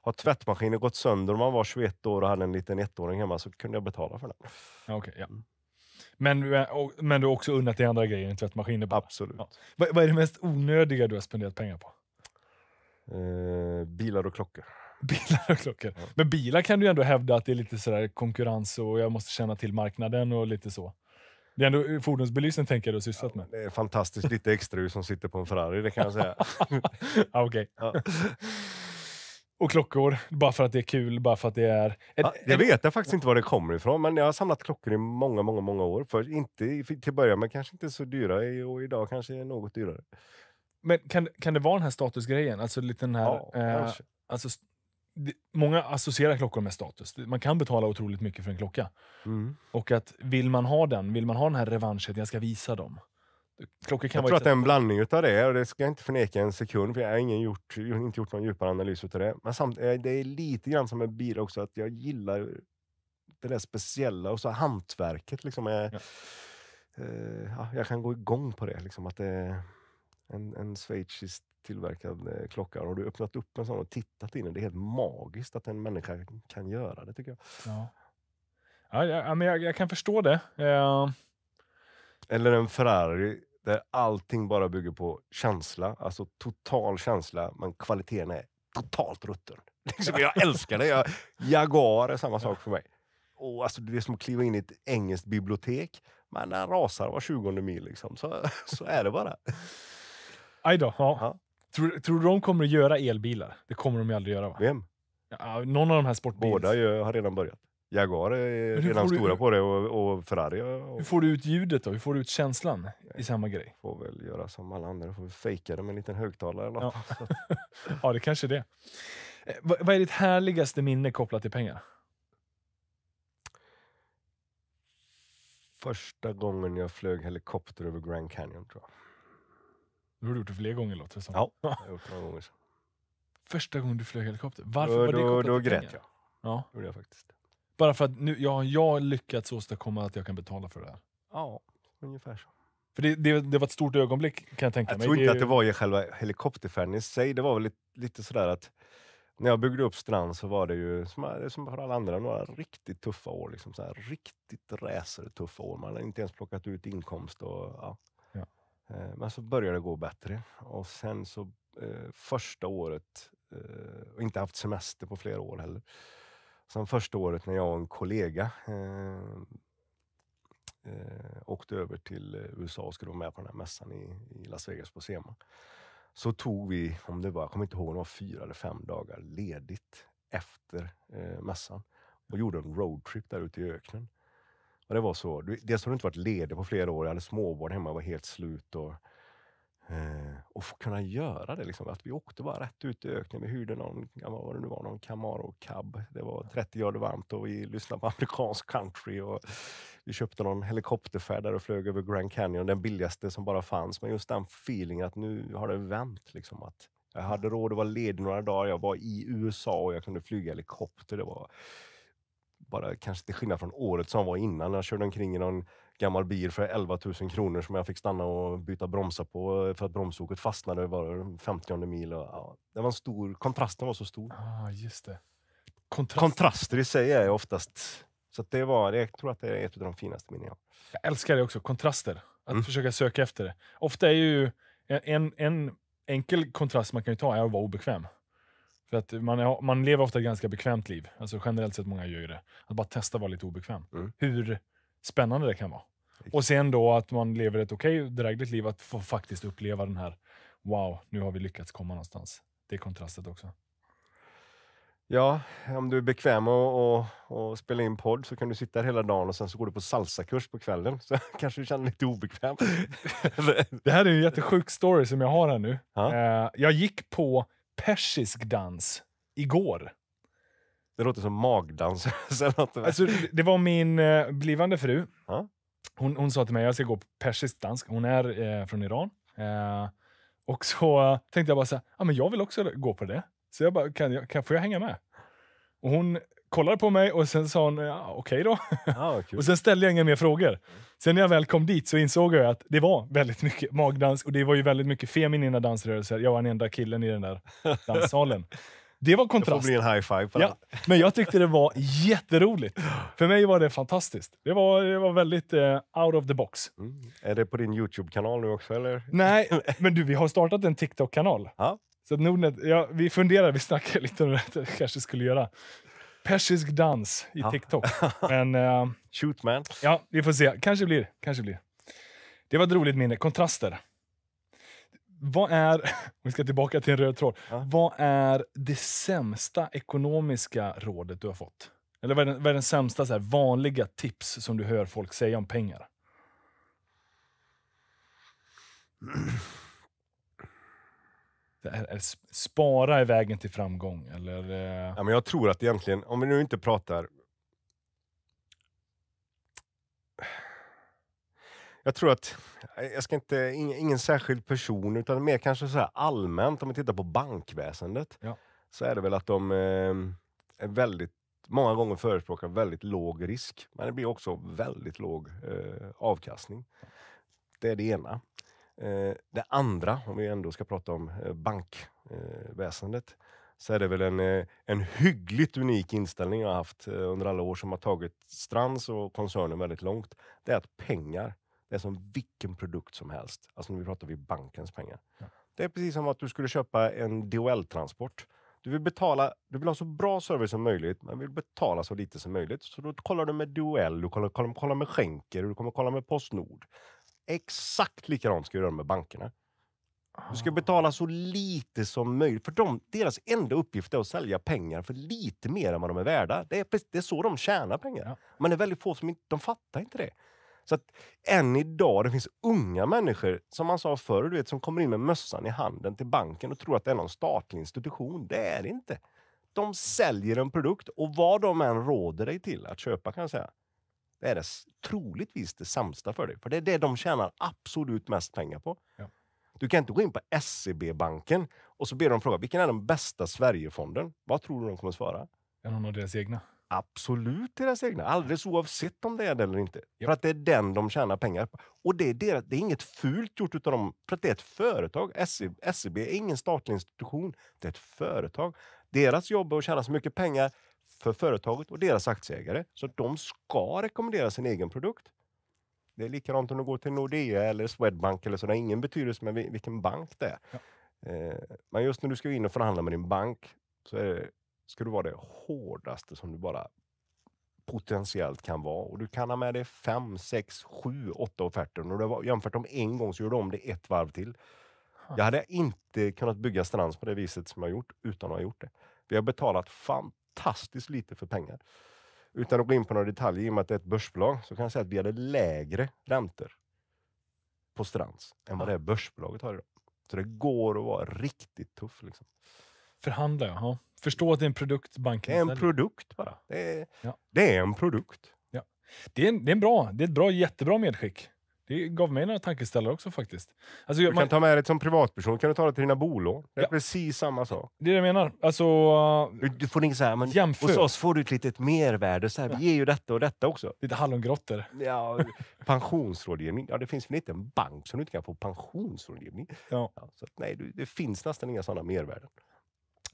Har tvättmaskinen gått sönder om man var 21 år och hade en liten ettåring hemma så kunde jag betala för den. okay, ja. Mm. Men, eh, men du har också unnat dig andra grejer än tvättmaskiner? Absolut. Ja. Vad, vad, är det mest onödiga du har spenderat pengar på? Eh, bilar och klockor. [LAUGHS] Bilar och klockor. Ja. Men bilar kan du ändå hävda att det är lite sådär konkurrens och jag måste känna till marknaden och lite så. Det är ändå fordonsbelysning tänker jag du har sysslat med. Ja, det är fantastiskt lite extra som sitter på en Ferrari, det kan jag säga. ah, [LAUGHS] okay. ja. Och klockor, bara för att det är kul, bara för att det är... Ett, ja, jag vet jag faktiskt inte var det kommer ifrån, men jag har samlat klockor i många, många, många år. För inte, till att börja med kanske inte så dyra, och idag kanske är något dyrare. Men kan, kan det vara den här statusgrejen? Alltså lite den här... Ja, eh, alltså, många associerar klockor med status. Man kan betala otroligt mycket för en klocka. Mm. Och att vill man ha den, vill man ha den här revanschen, jag ska visa dem. Klockor kan jag tror att det är en blandning utav det och det ska jag inte förneka en sekund för jag har, ingen gjort, inte gjort någon djupare analys utav det. Men samt, eh, det är lite grann som med bilar, också, att jag gillar det där speciella och så hantverket. Liksom är, ja. Eh, ja, jag kan gå igång på det. Liksom, att det en, en schweizisk tillverkad eh, klocka. Har du öppnat upp en sån och tittat in i den? Det är helt magiskt att en människa kan göra det, tycker jag. Ja, ja, ja men jag, jag, kan förstå det. Uh... Eller en Ferrari där allting bara bygger på känsla. Alltså total känsla, men kvaliteten är totalt rutten. Liksom, [LAUGHS] jag älskar det. Jag, Jaguar är samma sak för mig. Och alltså, det är som att kliva in i ett engelskt bibliotek. Men den rasar var 20 mil. Liksom. Så, [LAUGHS] så är det bara. Aj då. Ja. Tror, tror du de kommer att göra elbilar? Det kommer de ju aldrig göra va? Vem? Ja, någon av de här sportbilarna. Båda har redan börjat. Jaguar är redan du, stora på det och, och Ferrari. Och... Hur får du ut ljudet då? Hur får du ut känslan i samma grej? Får väl göra som alla andra, får fejka det med en liten högtalare eller något. Ja, [LAUGHS] ja det kanske är det. Eh, v vad är ditt härligaste minne kopplat till pengar? Första gången jag flög helikopter över Grand Canyon tror jag. Nu har du gjort det fler gånger låter det som. Ja, [LAUGHS] jag har gjort det några gånger. Så. Första gången du flög helikopter, varför då, var det Då, då grät jag. Ja. gjorde jag faktiskt. Bara för att nu, ja, jag har lyckats åstadkomma att jag kan betala för det här. Ja, ungefär så. För det, det, det var ett stort ögonblick kan jag tänka jag mig. Jag tror inte det... att det var i själva helikopterfärden i sig. Det var väl lite, lite sådär att när jag byggde upp Strand så var det ju som, som för alla andra, några riktigt tuffa år. Liksom, så riktigt räser tuffa år. Man hade inte ens plockat ut inkomst. Och, ja. Eh, men så började det gå bättre och sen så eh, första året, eh, och inte haft semester på flera år heller. Sen första året när jag och en kollega eh, åkte över till USA och skulle vara med på den här mässan i, i Las Vegas på SEMA. Så tog vi, om det var, jag kommer inte ihåg om det var fyra eller fem dagar ledigt efter eh, mässan och gjorde en roadtrip där ute i öknen. Och det var så. Dels har du inte varit ledig på flera år. Jag hade småbarn hemma och var helt slut. Och, eh, och kunna göra det. Liksom. Att vi åkte bara rätt ut i öknen. Vi hyrde någon, vad det nu var, någon Camaro Cab. Det var 30 grader varmt och vi lyssnade på [LAUGHS] amerikansk country. Och vi köpte någon helikopterfärd där och flög över Grand Canyon. Den billigaste som bara fanns. Men just den feelingen att nu har det vänt. Liksom, att jag hade råd att vara ledig några dagar. Jag var i USA och jag kunde flyga helikopter. Det var bara kanske till skillnad från året som var innan. Jag körde omkring i någon gammal bil för 11 000 kronor som jag fick stanna och byta bromsar på eh, för att bromsoket fastnade var 50 mil. Och, ja, det var en stor, kontrasten var så stor. Ah, just det. Kontrast. Kontraster i sig är oftast... Så det var, jag tror att det är ett av de finaste minnen jag Jag älskar det också, kontraster. Att mm. försöka söka efter det. Ofta är ju en, en enkel kontrast man kan ta är att vara obekväm. För att man, man lever ofta ett ganska bekvämt liv. Alltså generellt sett, många gör ju det. Att bara testa att vara lite obekväm. Mm. Hur spännande det kan vara. Och sen då att man lever ett okej, okay, drägligt liv, att få faktiskt uppleva den här wow, nu har vi lyckats komma någonstans. Det är kontrastet också. Ja, om du är bekväm och, och, och spela in podd så kan du sitta här hela dagen och sen så går du på salsakurs på kvällen. [LAUGHS] Så kanske du känner dig lite obekväm. [LAUGHS] det här är en jättesjuk story som jag har här nu. Ha? Eh, jag gick på persisk dans igår. Det låter som magdans. [LAUGHS] alltså, det var min eh, blivande fru. Hon, hon sa till mig att jag ska gå på persisk dans. Hon är eh, från Iran. Eh, och så tänkte jag bara så här, ah, men jag vill också gå på det. Så jag bara, kan kan, får jag hänga med? Och hon kollade på mig och sen sa hon ja, okej okay då. [LAUGHS] Ah, cool. och sen ställde jag inga mer frågor. Sen när jag väl kom dit så insåg jag att det var väldigt mycket magdans och det var ju väldigt mycket feminina dansrörelser. Jag var den enda killen i den där danssalen. Det var kontrast. Det får bli en high five. På ja, men jag tyckte det var [LAUGHS] jätteroligt. För mig var det fantastiskt. Det var, det var väldigt uh, out of the box. Mm. Är det på din Youtube-kanal nu också? Eller? Nej, [LAUGHS] men du, vi har startat en TikTok-kanal. Ah? Så Nordnet, ja, vi funderar, vi snackar lite om det, det kanske skulle göra persisk dans i TikTok. [LAUGHS] Men, uh, Shoot man. Ja, vi får se. Kanske blir. Kanske blir. Det var ett roligt minne. Kontraster. Vad är, [LAUGHS] vi ska tillbaka till en röd tråd. Ja. Vad är det sämsta ekonomiska rådet du har fått? Eller vad är den, vad är den sämsta så här, vanliga tips som du hör folk säga om pengar? [CLEARS THROAT] Spara är vägen till framgång? Eller? Eh? Ja, men jag tror att egentligen, om vi nu inte pratar... Jag tror att, eh, jag ska inte, ingen, ingen särskild person, utan mer kanske så allmänt, om vi tittar på bankväsendet, ja. så är det väl att de ehm, är väldigt många gånger förespråkar väldigt låg risk, men det blir också väldigt låg eh, avkastning. Det är det ena. Eh, det andra, om vi ändå ska prata om eh, bankväsendet, eh, så är det väl en, en hyggligt unik inställning jag har haft under alla år som har tagit Strands och koncernen väldigt långt. Det är att pengar, det är som vilken produkt som helst. Alltså nu pratar vi bankens pengar. Ja. Det är precis som att du skulle köpa en DHL-transport. Du vill, betala, du vill ha så bra service som möjligt, men vill betala så lite som möjligt. Så då kollar du med DHL, du kollar, kollar, kollar med Schenker, du kommer kolla med Postnord. Exakt likadant ska du göra med bankerna. Du ska ah. betala så lite som möjligt. För de, Deras enda uppgift är att sälja pengar för lite mer än vad de är värda. Det är, det är så de tjänar pengar. Ja. Men det är väldigt få som inte, de fattar inte det. Så att än idag, det finns unga människor, som man sa förr, du vet, som kommer in med mössan i handen till banken och tror att det är någon statlig institution. Det är det inte. De säljer en produkt och vad de än råder dig till att köpa kan jag säga, det är det, troligtvis det sämsta för dig, för det är det de tjänar absolut mest pengar på. Ja. Du kan inte gå in på SEB-banken och så ber de fråga vilken är den bästa Sverigefonden? Vad tror du de kommer svara? någon av deras egna? Absolut deras egna, alldeles oavsett om det är det eller inte. Ja. För att det är den de tjänar pengar på. Och det är, deras, det är inget fult gjort av dem, för att det är ett företag. SEB, e SEB är ingen statlig institution, det är ett företag. Deras jobb är att tjäna så mycket pengar för företaget och deras aktieägare. Så att de ska rekommendera sin egen produkt. Det är likadant om du går till Nordea eller Swedbank eller så. Det har ingen betydelse med vilken bank det är. Ja. Eh, men just när du ska in och förhandla med din bank så det, ska du vara det hårdaste som du bara potentiellt kan vara. Och Du kan ha med dig fem, sex, sju, åtta offerter. Och jämfört dem en gång så gör du om det ett varv till. Jag hade inte kunnat bygga Strands på det viset som jag gjort utan att ha gjort det. Vi har betalat fantastiskt fantastiskt lite för pengar. Utan att gå in på några detaljer, i och med att det är ett börsbolag, så kan jag säga att vi hade lägre räntor på Strands än vad det här börsbolaget har idag. Så det går att vara riktigt tuff. Liksom. Förhandla, ja. Förstå att det är en produkt banken Det är en produkt bara. Det är, ja. det är en produkt. Ja. Det, är det, är en, bra, det är ett bra, jättebra medskick. Det gav mig några tankeställare också faktiskt. Alltså, du man, kan ta med det som privatperson, kan du ta det till dina bolån. Det är ja. precis samma sak. Det är det jag menar. Alltså, du, du får inte så men jämför. hos oss får du ett litet mervärde. Så här, ja. Vi ger ju detta och detta också. Lite hallongrottor. Ja, pensionsrådgivning. Ja, det finns väl inte en bank som du inte kan få pensionsrådgivning? Ja. ja så att, nej, det finns nästan inga sådana mervärden.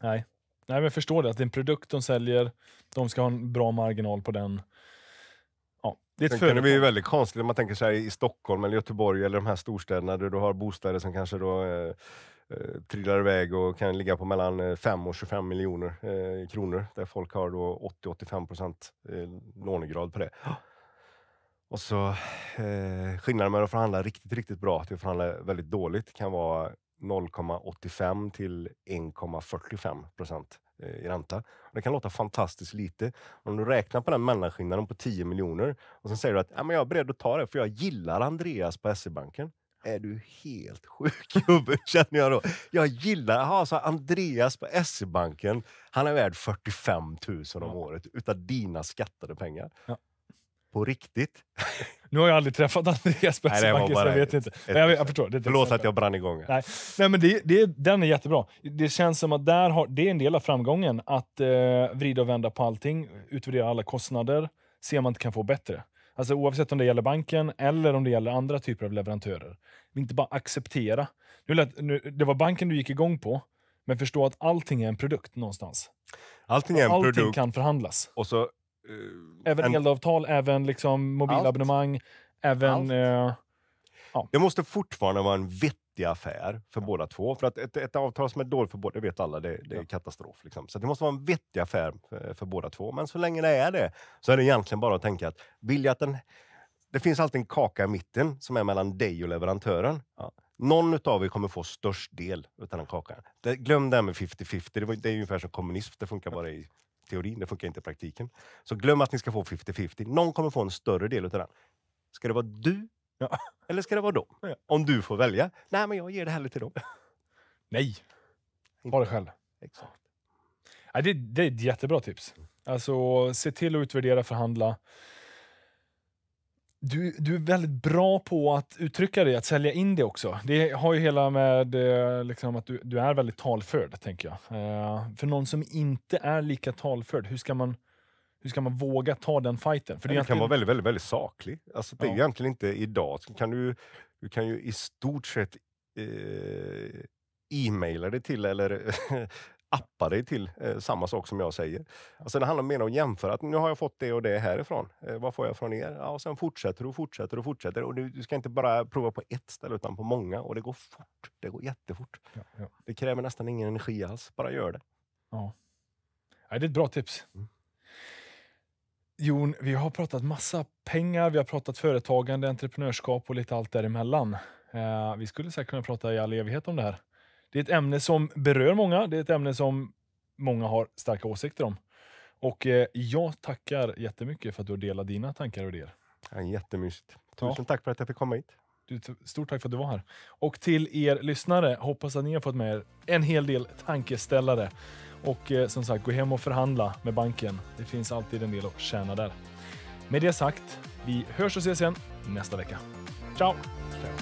Nej. nej, men jag förstår det. Att det är en produkt de säljer, de ska ha en bra marginal på den. Det är kan det bli väldigt konstigt om man tänker sig i Stockholm eller Göteborg eller de här storstäderna där du har bostäder som kanske då eh, eh trillar iväg och kan ligga på mellan 5 eh, och 25 miljoner eh, kronor. Där folk har 80-85 eh, lånegrad på det. [GASPS] Och så eh, skillnaden mellan att förhandla riktigt, riktigt bra till att förhandla väldigt dåligt kan vara 0,85 till 1,45 procent. Eh, i ränta. det kan låta fantastiskt lite. Om du räknar på den mellanskillnaden på 10 miljoner och sen säger du att ja, men jag är beredd att ta det för jag gillar Andreas på SE-banken. Är du helt sjuk i huvudet [LAUGHS] känner jag då. Jag gillar, aha, så Andreas på SE-banken, han är värd 45 000 om året utav dina skattade pengar. Ja på riktigt. Nu har jag aldrig träffat Andreas Bessemarkis, jag vet inte. förlåt att jag brann igång. Nej. Nej, men det, det, den är jättebra. Det känns som att där har, det är en del av framgången, att eh, vrida och vända på allting, utvärdera alla kostnader, se om man inte kan få bättre. Alltså Oavsett om det gäller banken eller om det gäller andra typer av leverantörer. inte bara acceptera. Nu lät, nu, det var banken du gick igång på, men förstå att allting är en produkt någonstans. Allting är en allting produkt. kan förhandlas. Och så Eh, även en... elavtal, även liksom mobilabonnemang, Allt. även... Allt. Eh, ja. Det måste fortfarande vara en vettig affär för ja. båda två. För att ett, ett avtal som är dåligt för båda, det vet alla, det, det är ja. katastrof. Liksom. Så det måste vara en vettig affär för, för, båda två. Men så länge det är det, så är det egentligen bara att tänka att vill jag att den... Det finns alltid en kaka i mitten som är mellan dig och leverantören. Ja någon av er kommer få störst del av den kakan. glöm det här med 50-50, det, det är ungefär som kommunism, det funkar bara i teorin, det funkar inte i praktiken. Så glöm att ni ska få 50-50. Någon kommer få en större del av den. Ska det vara du ja. [LAUGHS] eller ska det vara dem? Ja. Om du får välja. Nej, men jag ger det hellre till dem. [LAUGHS] Nej, ta det själv. Exakt. Ja, det, det, är ett jättebra tips. Mm. Alltså, se till att utvärdera, förhandla du, du är väldigt bra på att uttrycka dig, att sälja in det också. Det har ju hela med eh, liksom, att du, du är väldigt talförd, tänker jag. Eh, för någon som inte är lika talförd, hur ska man, hur ska man våga ta den fighten? För det, det egentligen... kan vara väldigt, väldigt, väldigt saklig. Alltså, det är ja. egentligen inte idag. Kan du, du kan ju i stort sett eh, e-maila dig till eller [LAUGHS] eh, appa dig till eh, samma sak som jag säger. Alltså det handlar mer om att jämföra. Att nu har jag fått det och det härifrån. Eh, vad får jag från er? Ja, och sen fortsätter och fortsätter och fortsätter. Och du, du, ska inte bara prova på ett ställe, utan på många. Och det går fort. Det går jättefort. Ja, ja. Det kräver nästan ingen energi alls. Bara gör det. Ja. det är ett bra tips. Mm. Jon, vi har pratat massa pengar, vi har pratat företagande, entreprenörskap och lite allt däremellan. Eh, vi skulle säkert kunna prata i all evighet om det här. Det är ett ämne som berör många. Det är ett ämne som många har starka åsikter om. Och eh, jag tackar jättemycket för att du har delat dina tankar och idéer. Ja, jättemysigt. Tusen ja. tack för att jag fick komma hit. Stort tack för att du var här. Och till er lyssnare, hoppas att ni har fått med er en hel del tankeställare. Och eh, som sagt, gå hem och förhandla med banken. Det finns alltid en del att tjäna där. Med det sagt, vi hörs och ses igen nästa vecka. Ciao! Ciao.